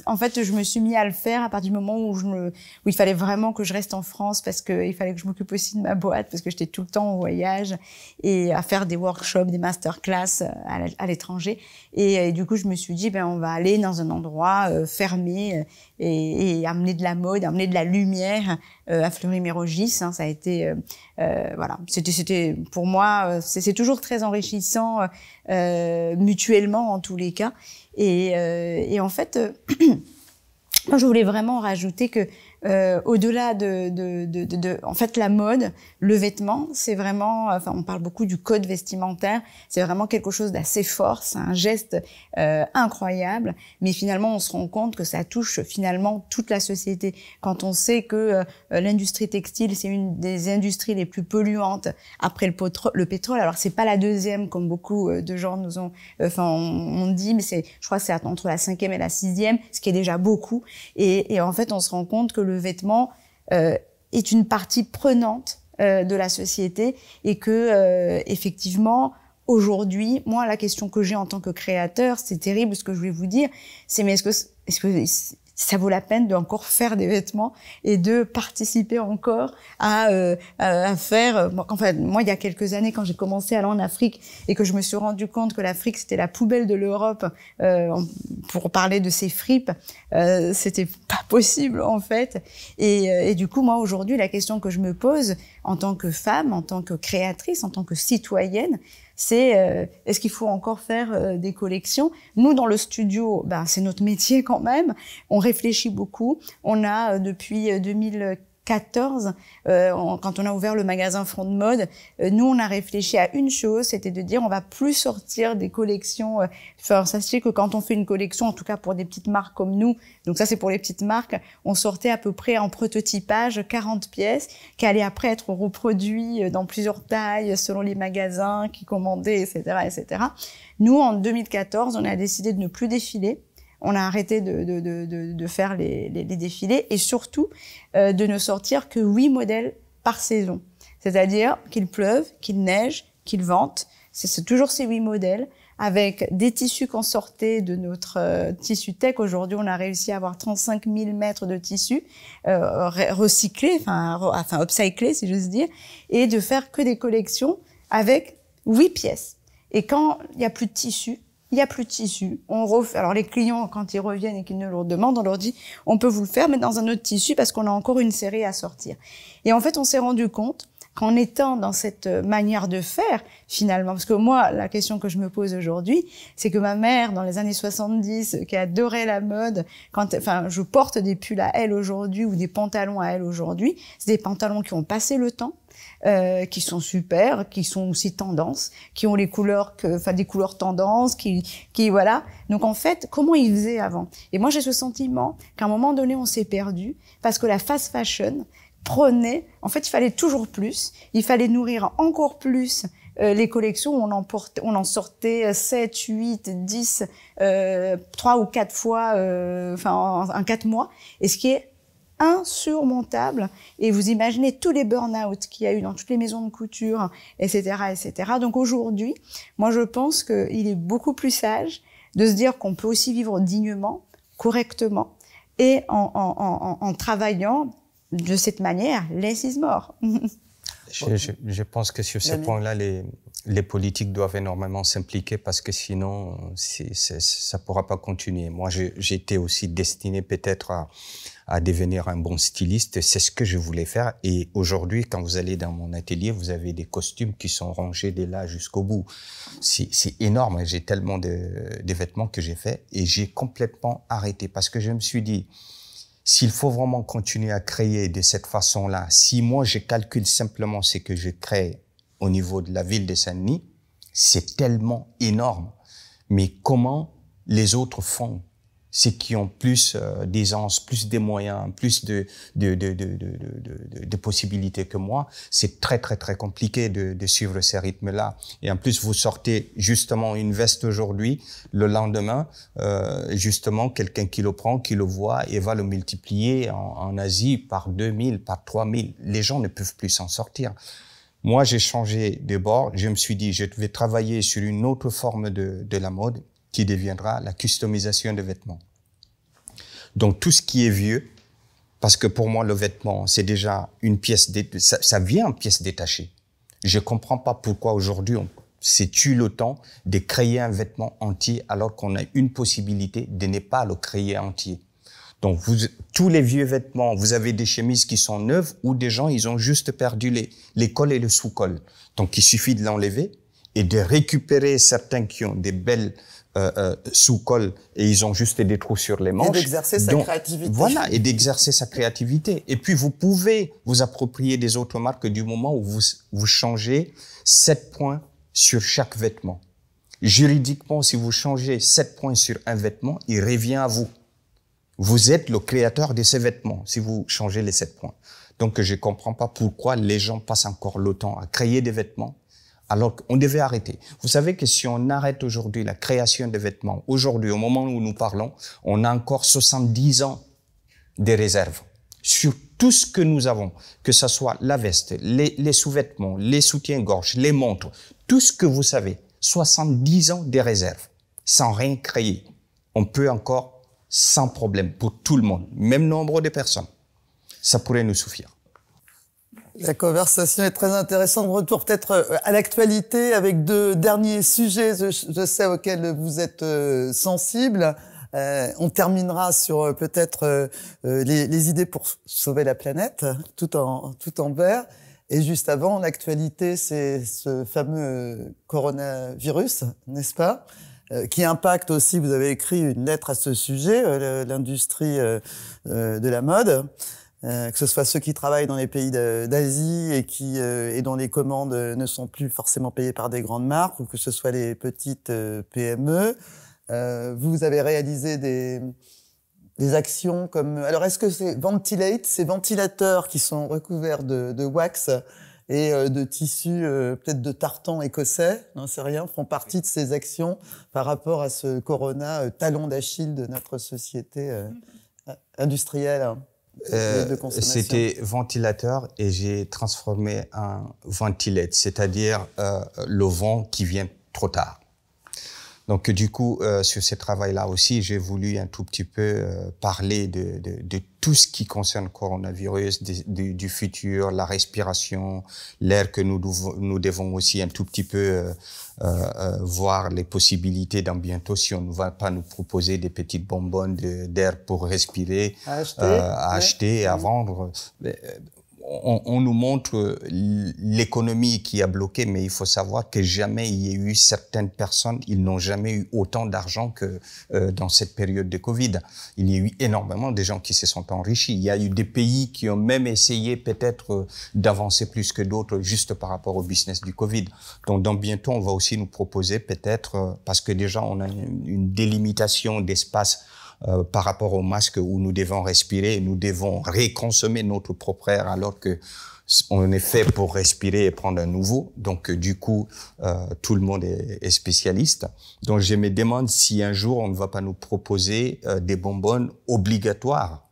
en fait, je me suis mis à le faire à partir du moment où, je il fallait vraiment que je reste en France parce qu'il fallait que je m'occupe aussi de ma boîte parce que j'étais tout le temps en voyage et à faire des workshops, des masterclass à l'étranger. Et, et, du coup, je me suis dit, ben, on va aller dans un endroit fermé et, et, amener de la mode, amener de la lumière euh, à Fleury-Mérogis. Hein, ça a été, euh, euh, voilà, c'était, c'était pour moi, euh, c'est, toujours très enrichissant euh, mutuellement en tous les cas. Et, et en fait, [clears throat] je voulais vraiment rajouter que euh, au-delà de, de, de, de, en fait, la mode, le vêtement, c'est vraiment, enfin, on parle beaucoup du code vestimentaire, c'est vraiment quelque chose d'assez fort, c'est un geste euh, incroyable, mais finalement, on se rend compte que ça touche finalement toute la société. Quand on sait que euh, l'industrie textile, c'est une des industries les plus polluantes après le, pétrole, alors c'est pas la deuxième comme beaucoup de gens nous ont, enfin, on, dit, mais c'est, je crois, c'est entre la cinquième et la sixième, ce qui est déjà beaucoup, et, et en fait, on se rend compte que le vêtement euh, est une partie prenante euh, de la société et que euh, effectivement aujourd'hui, moi la question que j'ai en tant que créateur, c'est terrible ce que je vais vous dire, c'est mais est-ce que est-ce que ça vaut la peine de encore faire des vêtements et de participer encore à, euh, faire. Euh, moi, enfin, moi, il y a quelques années, quand j'ai commencé à aller en Afrique et que je me suis rendu compte que l'Afrique c'était la poubelle de l'Europe euh, pour parler de ces fripes, c'était pas [laughs] possible en fait. Et, et du coup, moi aujourd'hui, la question que je me pose en tant que femme, en tant que créatrice, en tant que citoyenne, c'est euh, est-ce qu'il faut encore faire euh, des collections Nous, dans le studio, ben, c'est notre métier quand même. On réfléchit beaucoup. On a, euh, depuis 2015, 14, euh, quand on a ouvert le magasin Front de Mode, euh, nous on a réfléchi à une chose, c'était de dire on va plus sortir des collections. Euh, sachez que quand on fait une collection, en tout cas pour des petites marques comme nous, donc ça c'est pour les petites marques, on sortait à peu près en prototypage 40 pièces qui allaient après être reproduites euh, dans plusieurs tailles selon les magasins qui commandaient, etc., etc. Nous en 2014, on a décidé de ne plus défiler on a arrêté de, faire les, défilés et surtout euh, de ne sortir que huit modèles par saison. C'est-à-dire qu'il pleuve, qu'il neige, qu'il vente. C'est toujours ces huit modèles avec des tissus qu'on sortait de notre euh, tissu tech. Aujourd'hui, on a réussi à avoir 35 000 mètres de tissus euh, recyclés, enfin, enfin upcyclés, si j'ose dire, et de faire que des collections avec huit pièces. Et quand il n'y a plus de tissus, il n'y a plus de tissu. On refait. Alors les clients, quand ils reviennent et qu'ils nous le demandent, on leur dit on peut vous le faire, mais dans un autre tissu parce qu'on a encore une série à sortir. Et en fait, on s'est rendu compte qu'en étant dans cette euh, manière de faire, finalement, parce que moi, la question que je me pose aujourd'hui, c'est que ma mère, dans les années 70, euh, qui adorait la mode, quand, enfin, je porte des pulls à elle aujourd'hui ou des pantalons à elle aujourd'hui, c'est des pantalons qui ont passé le temps, euh, qui sont super, qui sont aussi tendances, qui ont les couleurs, que enfin des couleurs tendances, qui, qui voilà. Donc en fait, comment ils faisaient avant Et moi j'ai ce sentiment qu'à un moment donné on s'est perdu parce que la fast fashion prenait. En fait, il fallait toujours plus. Il fallait nourrir encore plus euh, les collections, on en, on en sortait 7, 8, 10, euh, 3 ou 4 fois, euh, en, en, 4 mois. Et ce qui est insurmontable. Et vous imaginez tous les burn-out qu'il y a eu dans toutes les maisons de couture, etc., etc. Donc aujourd'hui, moi, je pense qu'il est beaucoup plus sage de se dire qu'on peut aussi vivre dignement, correctement, et en, travaillant de cette manière, les six morts [laughs] je, pense que sur ce point-là, les, les, politiques doivent énormément s'impliquer parce que sinon, ça ne pourra pas continuer. Moi, j'étais aussi destiné peut-être à, à devenir un bon styliste. C'est ce que je voulais faire. Et aujourd'hui, quand vous allez dans mon atelier, vous avez des costumes qui sont rangés de là jusqu'au bout. C'est énorme. J'ai tellement de, vêtements que j'ai fait et j'ai complètement arrêté parce que je me suis dit, s'il faut vraiment continuer à créer de cette façon-là, si moi je calcule simplement ce que je crée au niveau de la ville de Saint-Denis, c'est tellement énorme. Mais comment les autres font c'est qui ont plus euh, d'aisance, plus des moyens, plus de, de, de, de possibilités que moi, c'est très très très compliqué de, suivre ces rythmes-là. Et en plus, vous sortez justement une veste aujourd'hui, le lendemain, euh, justement, quelqu'un qui le prend, qui le voit et va le multiplier en, en Asie par 2000, par 3000. Les gens ne peuvent plus s'en sortir. Moi, j'ai changé de bord. Je me suis dit, je vais travailler sur une autre forme de, de la mode qui deviendra la customisation de vêtements. Donc tout ce qui est vieux, parce que pour moi le vêtement c'est déjà une pièce, ça, vient en pièce détachée. Je comprends pas pourquoi aujourd'hui on s'est tué le temps de créer un vêtement entier alors qu'on a une possibilité de ne pas le créer entier. Donc vous, tous les vieux vêtements, vous avez des chemises qui sont neuves ou des gens ils ont juste perdu les, les cols et le sous-col. Donc il suffit de l'enlever et de récupérer certains qui ont des belles euh, euh, sous col et ils ont juste des trous sur les manches. Et d'exercer sa créativité. Voilà, et d'exercer sa créativité. Et puis vous pouvez vous approprier des autres marques du moment où vous, vous changez 7 points sur chaque vêtement. Juridiquement, si vous changez 7 points sur un vêtement, il revient à vous. Vous êtes le créateur de ces vêtements si vous changez les 7 points. Donc je ne comprends pas pourquoi les gens passent encore le temps à créer des vêtements alors qu'on devait arrêter. Vous savez que si on arrête aujourd'hui la création de vêtements, aujourd'hui, au moment où nous parlons, on a encore 70 ans de réserve sur tout ce que nous avons, que ce soit la veste, les, sous-vêtements, les soutiens-gorge, les montres, tout ce que vous savez, 70 ans de réserve, sans rien créer. On peut encore, sans problème, pour tout le monde, même nombre de personnes, ça pourrait nous suffire. La conversation est très intéressante. Retour peut-être euh, à l'actualité avec deux derniers sujets, je, sais, auxquels vous êtes euh, sensible. Euh, on terminera sur peut-être les, les, idées pour sauver la planète, tout en, tout en vert. Et juste avant, l'actualité, c'est ce fameux coronavirus, n'est-ce pas qui impacte aussi, vous avez écrit une lettre à ce sujet, l'industrie de la mode. Euh, que ce soit ceux qui travaillent dans les pays d'Asie et qui euh, et dont les commandes euh, ne sont plus forcément payées par des grandes marques, ou que ce soit les petites PME. vous avez réalisé des, des actions comme alors est-ce que c'est ventilate, ces ventilateurs qui sont recouverts de, de wax et de tissus peut-être de tartan écossais, n'en sais rien, font partie de ces actions par rapport à ce corona talon d'Achille de notre société mm-hmm. industrielle. Euh, c'était ventilateur et j'ai transformé en ventilette, c'est-à-dire euh, le vent qui vient trop tard. Donc du coup, euh, sur ce travail-là aussi, j'ai voulu un tout petit peu euh, parler de, de, de, tout ce qui concerne coronavirus, du futur, la respiration, l'air que nous, devons, nous devons aussi un tout petit peu euh, euh voir les possibilités dans bientôt si on ne va pas nous proposer des petites bonbonnes d'air pour respirer, à acheter, à, acheter à vendre on, nous montre l'économie qui a bloqué, mais il faut savoir que jamais il y a eu certaines personnes, ils n'ont jamais eu autant d'argent que euh, dans cette période de Covid. Il y a eu énormément de gens qui se sont enrichis. Il y a eu des pays qui ont même essayé peut-être euh, d'avancer plus que d'autres juste par rapport au business du Covid. Donc, dans bientôt, on va aussi nous proposer peut-être, euh, parce que déjà on a une délimitation d'espace euh, par rapport au masque où nous devons respirer, nous devons réconsommer notre propre air alors que on est fait pour respirer et prendre un nouveau. Donc, euh, du coup, euh, tout le monde est, spécialiste. Donc, je me demande si un jour, on ne va pas nous proposer des bonbons obligatoires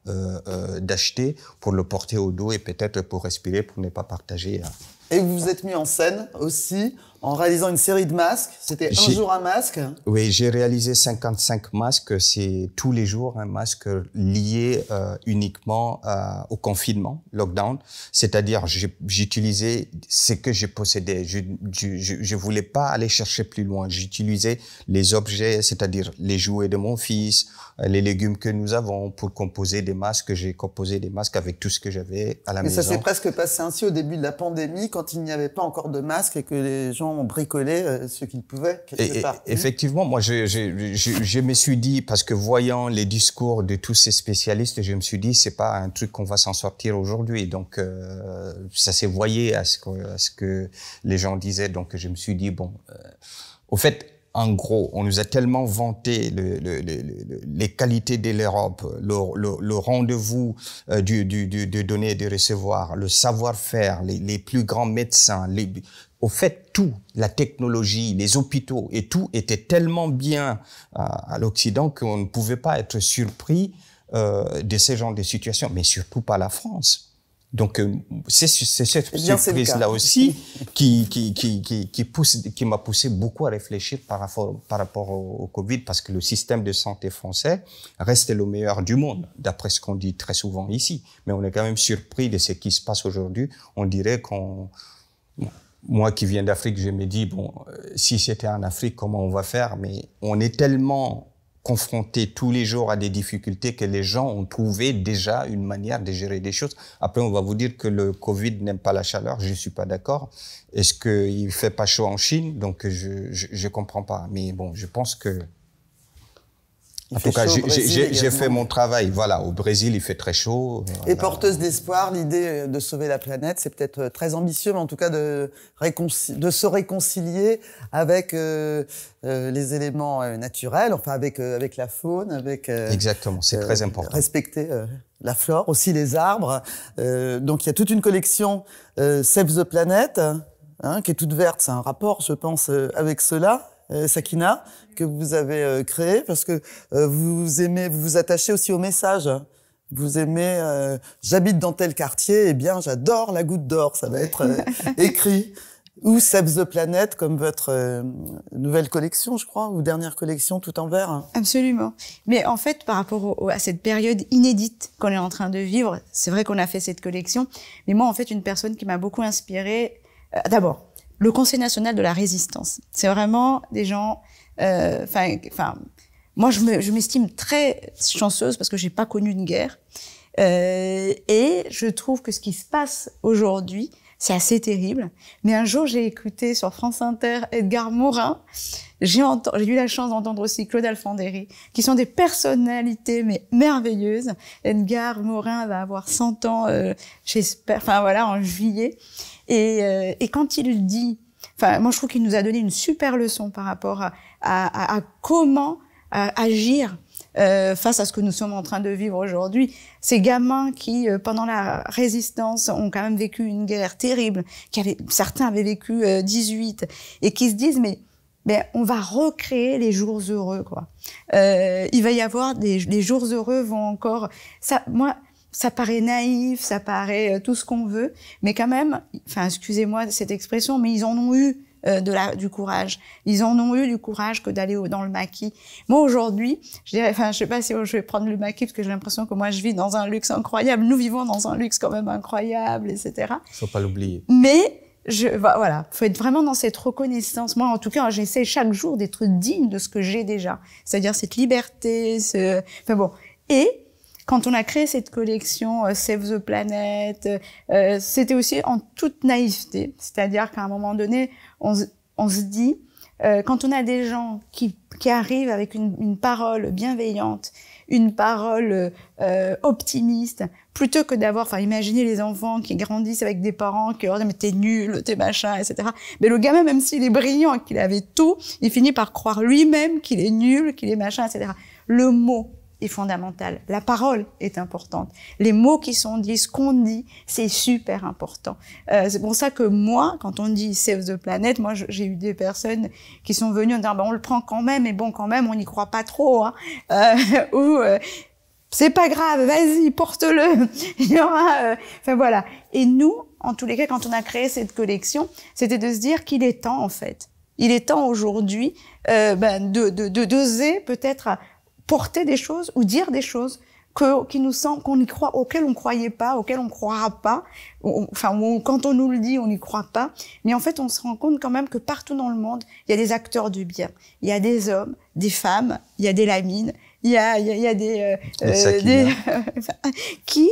d'acheter pour le porter au dos et peut-être pour respirer, pour ne pas partager. Et vous êtes mis en scène aussi en réalisant une série de masques. C'était un jour un masque. Oui, j'ai réalisé 55 masques. C'est tous les jours un masque lié euh, uniquement euh, au confinement, lockdown. C'est-à-dire, j'utilisais ce que je possédé. Je ne voulais pas aller chercher plus loin. J'utilisais les objets, c'est-à-dire les jouets de mon fils, euh, les légumes que nous avons pour composer des masques. J'ai composé des masques avec tout ce que j'avais à la maison. Mais ça s'est presque passé ainsi au début de la pandémie, quand il n'y avait pas encore de masques et que les gens Bricoler euh, ce qu'ils pouvaient quelque et, hmm. Effectivement, moi, je, me suis dit, parce que voyant les discours de tous ces spécialistes, je me suis dit, c'est pas un truc qu'on va s'en sortir aujourd'hui. Donc, euh, ça s'est voyé à ce, que, les gens disaient. Donc, je me suis dit, bon, euh, au fait, en gros, on nous a tellement vanté les qualités de l'Europe, le, rendez-vous de donner et de recevoir, le savoir-faire, les, plus grands médecins, les, au fait, tout, la technologie, les hôpitaux et tout était tellement bien euh, à, l'Occident qu'on ne pouvait pas être surpris euh, de ce genre de situation, mais surtout pas la France. Donc euh, c'est cette eh surprise-là aussi qui, qui, qui, qui, pousse, qui m'a poussé beaucoup à réfléchir par rapport, au, au, Covid, parce que le système de santé français reste le meilleur du monde, d'après ce qu'on dit très souvent ici. Mais on est quand même surpris de ce qui se passe aujourd'hui. On dirait qu'on moi qui viens d'Afrique, je me dis, bon, euh, si c'était en Afrique, comment on va faire Mais on est tellement confronté tous les jours à des difficultés que les gens ont trouvé déjà une manière de gérer des choses. Après, on va vous dire que le Covid n'aime pas la chaleur, je ne suis pas d'accord. Est-ce qu'il ne fait pas chaud en Chine Donc, je ne comprends pas. Mais bon, je pense que en tout cas, j'ai fait mon travail. Voilà, au Brésil, il fait très chaud. Et porteuse d'espoir, l'idée euh, de sauver la planète, c'est peut-être euh, très ambitieux, mais en tout cas de, de se réconcilier avec euh, les éléments naturels, enfin avec avec la faune, avec exactement, c'est très important. Respecter la flore, aussi les arbres. donc il y a toute une collection Save the Planet. Hein, qui est toute verte, c'est un rapport, je pense, avec cela. Euh, Sakina que vous avez euh, créé parce que euh, vous aimez vous vous attachez aussi au message. Hein. Vous aimez j'habite dans tel quartier, eh bien j'adore la goutte d'or, ça va être [laughs] écrit ou Save the Planet comme votre nouvelle collection, je crois, ou dernière collection tout en vert. Hein. Absolument. Mais en fait, par rapport à cette période inédite qu'on est en train de vivre, c'est vrai qu'on a fait cette collection, mais moi en fait une personne qui m'a beaucoup inspirée d'abord le Conseil national de la résistance. C'est vraiment des gens, enfin, euh, enfin, moi je m'estime très chanceuse parce que j'ai pas connu une guerre euh, et je trouve que ce qui se passe aujourd'hui c'est assez terrible. Mais un jour j'ai écouté sur France Inter Edgar Morin, j'ai eu la chance d'entendre aussi Claude Alfandéry, qui sont des personnalités mais merveilleuses. Edgar Morin va avoir 100 ans euh, j'espère, enfin voilà en juillet. Et, euh, et quand il dit, enfin, moi je trouve qu'il nous a donné une super leçon par rapport à, à, à comment euh, agir euh, face à ce que nous sommes en train de vivre aujourd'hui. Ces gamins qui, euh, pendant la résistance, ont quand même vécu une guerre terrible, qui avaient, certains avaient vécu 18, et qui se disent, mais ben, on va recréer les jours heureux, quoi. il va y avoir des les jours heureux vont encore. Ça, moi, ça paraît naïf, ça paraît euh, tout ce qu'on veut, mais quand même, enfin, excusez-moi cette expression, mais ils en ont eu euh, de la, du courage. Ils en ont eu du courage que d'aller dans le maquis. Moi aujourd'hui, je dirais, enfin, je sais pas si je vais prendre le maquis parce que j'ai l'impression que moi je vis dans un luxe incroyable. Nous vivons dans un luxe quand même incroyable, etc. Faut pas l'oublier. Mais je, bah, voilà, faut être vraiment dans cette reconnaissance. Moi, en tout cas, j'essaie chaque jour d'être digne de ce que j'ai déjà, c'est-à-dire cette liberté. Ce... Enfin bon, et quand on a créé cette collection euh, Save the Planet, euh, euh, c'était aussi en toute naïveté, c'est-à-dire qu'à un moment donné, on, se dit, quand on a des gens qui, arrivent avec une, parole bienveillante, une parole optimiste, plutôt que d'avoir, enfin, imaginez les enfants qui grandissent avec des parents qui leur disent mais t'es nul, t'es machin, etc. Mais le gamin, même s'il est brillant, qu'il avait tout, il finit par croire lui-même qu'il est nul, qu'il est machin, etc. Le mot est fondamentale. La parole est importante. Les mots qui sont dits, ce qu'on dit, c'est super important. Euh, c'est pour ça que moi, quand on dit Save the Planet, moi j'ai eu des personnes qui sont venues en disant bah, on le prend quand même, mais bon quand même on n'y croit pas trop. Hein. Euh, [laughs] ou euh, c'est pas grave, vas-y, porte-le. [laughs] Il y aura. Euh, enfin voilà. Et nous, en tous les cas, quand on a créé cette collection, c'était de se dire qu'il est temps en fait. Il est temps aujourd'hui euh, ben, de d'oser de, peut-être porter des choses ou dire des choses que, qui nous sent qu'on y croit, auxquelles on croyait pas, auxquelles on croira pas. enfin, quand on nous le dit, on n'y croit pas. Mais en fait, on se rend compte quand même que partout dans le monde, il y a des acteurs du bien. Il y a des hommes, des femmes, il y a des lamines, il y a, il y a, des, qui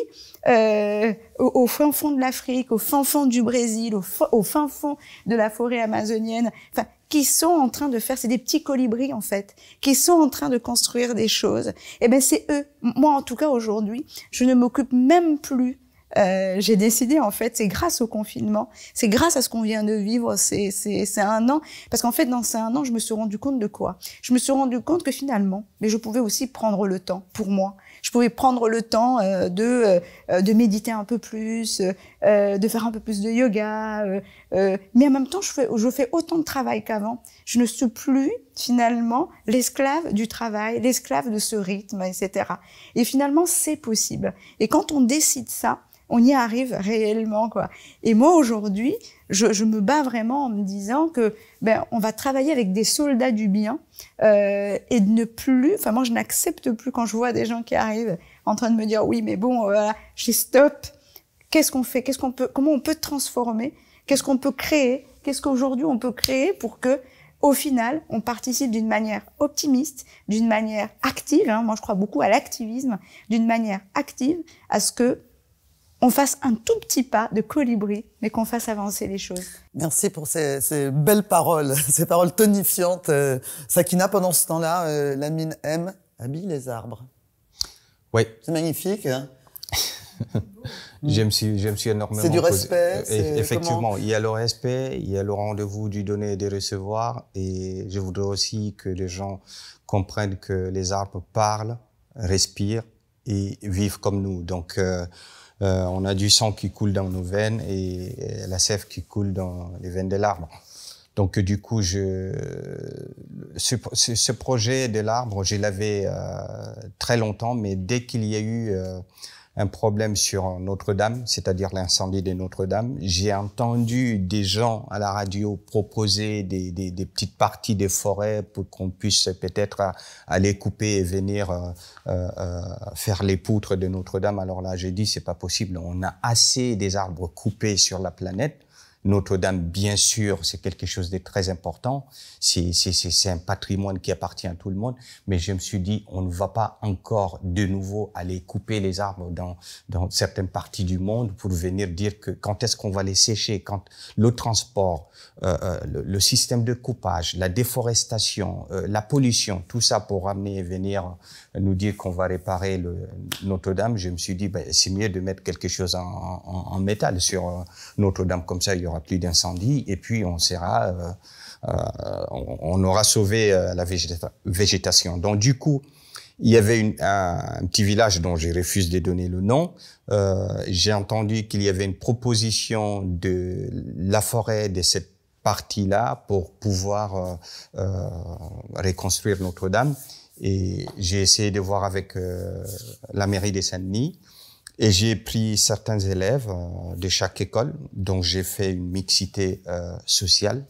au, fin fond de l'Afrique, au fin fond du Brésil, au, au fin fond de la forêt amazonienne, enfin, qui sont en train de faire, c'est des petits colibris en fait, qui sont en train de construire des choses. et eh ben c'est eux. Moi en tout cas aujourd'hui, je ne m'occupe même plus. Euh, j'ai décidé en fait, c'est grâce au confinement, c'est grâce à ce qu'on vient de vivre, c'est c'est un an, parce qu'en fait dans ces un an, je me suis rendu compte de quoi Je me suis rendu compte que finalement, mais je pouvais aussi prendre le temps pour moi, je pouvais prendre le temps euh, de, euh, de méditer un peu plus, euh, de faire un peu plus de yoga. mais en même temps, je je fais autant de travail qu'avant. Je ne suis plus finalement l'esclave du travail, l'esclave de ce rythme, etc. Et finalement, c'est possible. Et quand on décide ça, on y arrive réellement quoi. Et moi aujourd'hui, je, me bats vraiment en me disant que ben on va travailler avec des soldats du bien euh, et de ne plus. Enfin moi je n'accepte plus quand je vois des gens qui arrivent en train de me dire oui mais bon euh, voilà, j'ai stop. Qu'est-ce qu'on fait Qu'est-ce qu'on peut Comment on peut transformer Qu'est-ce qu'on peut créer Qu'est-ce qu'aujourd'hui on peut créer pour que au final, on participe d'une manière optimiste, d'une manière active, hein, moi je crois beaucoup à l'activisme, d'une manière active à ce que on fasse un tout petit pas de colibri, mais qu'on fasse avancer les choses. Merci pour ces, belles paroles, [laughs] ces paroles tonifiantes. Euh, Sakina, pendant ce temps-là, euh, la mine M habille les arbres. Oui. C'est magnifique. Hein. [laughs] J'aime si j'aime suis, énormément énormément. C'est du respect. Euh, effectivement, il y a le respect, il y a le rendez-vous du donner et du recevoir, et je voudrais aussi que les gens comprennent que les arbres parlent, respirent et vivent comme nous. Donc euh, on a du sang qui coule dans nos veines et, la sève qui coule dans les veines de l'arbre. Donc du coup, je, ce, projet de l'arbre, je l'avais euh, très longtemps, mais dès qu'il y a eu euh, un problème sur Notre-Dame, c'est-à-dire l'incendie de Notre-Dame. J'ai entendu des gens à la radio proposer des, petites parties des forêts pour qu'on puisse peut-être aller couper et venir euh, euh, euh, faire les poutres de Notre-Dame. Alors là, j'ai dit, c'est pas possible. On a assez des arbres coupés sur la planète. Notre-Dame, bien sûr, c'est quelque chose de très important. C'est un patrimoine qui appartient à tout le monde. Mais je me suis dit, on ne va pas encore de nouveau aller couper les arbres dans, dans certaines parties du monde pour venir dire que quand est-ce qu'on va les sécher, quand le transport, euh, euh, le, système de coupage, la déforestation, euh, la pollution, tout ça pour amener et venir nous dire qu'on va réparer Notre-Dame. Je me suis dit, ben, c'est mieux de mettre quelque chose en, métal sur Notre-Dame comme ça. y aura plus d'incendie et puis on sera, euh, euh, on, aura sauvé euh, la végétation. Donc du coup, il y avait un, petit village dont je refuse de donner le nom. J'ai entendu qu'il y avait une proposition de la forêt de cette partie-là pour pouvoir reconstruire Notre-Dame. Et j'ai essayé de voir avec la mairie de Saint-Denis. Et j'ai pris certains élèves euh, de chaque école, donc j'ai fait une mixité euh, sociale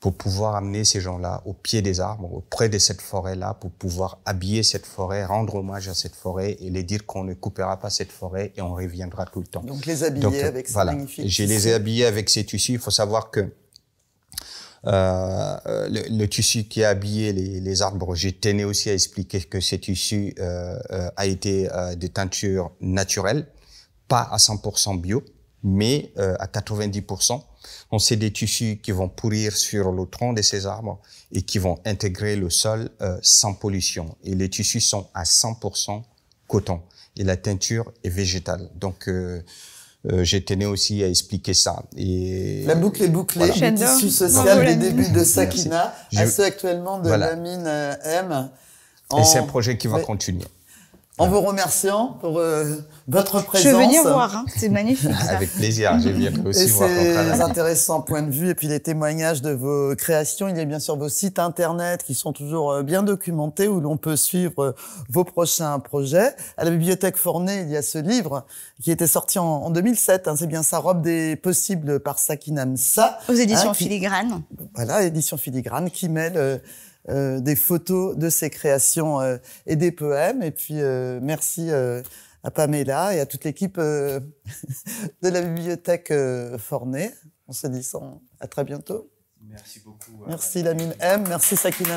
pour pouvoir amener ces gens-là au pied des arbres, auprès de cette forêt-là, pour pouvoir habiller cette forêt, rendre hommage à cette forêt et les dire qu'on ne coupera pas cette forêt et on reviendra tout le temps. Donc les habiller avec avec voilà. ces Je les ai habillés avec ces tissus. Il faut savoir que euh, le, le, tissu qui a habillé les, les, arbres, j'ai tenu aussi à expliquer que ce tissu euh, euh, a été de teinture naturelle, pas à 100% bio, mais à 90%. Donc, c'est des tissus qui vont pourrir sur le tronc de ces arbres et qui vont intégrer le sol sans pollution. Et les tissus sont à 100% coton et la teinture est végétale. Donc, euh, j'ai tenu aussi à expliquer ça. Et la boucle est bouclée. Voilà. Le tissu social des débuts de Sakina je ceux actuellement de la mine euh, M. Et c'est un projet qui va continuer. En vous remerciant pour euh, votre présence. Je vais venir voir, hein. c'est magnifique. Ça. Avec plaisir, je bien aussi et voir C'est intéressant point de vue et puis les témoignages de vos créations. Il y a bien sûr vos sites internet qui sont toujours euh, bien documentés où l'on peut suivre euh, vos prochains projets. À la bibliothèque Forney, il y a ce livre qui était sorti en, 2007. Hein, c'est bien sa robe des possibles par Sakinam Sa. Aux éditions hein, Filigrane. Voilà, éditions Filigrane qui mêle euh, des photos de ses créations euh, et des poèmes. Et puis, euh, merci à Pamela et à toute l'équipe [laughs] de la bibliothèque Fornée. On se dit à très bientôt. Merci beaucoup. Merci Lamine M, merci Sakina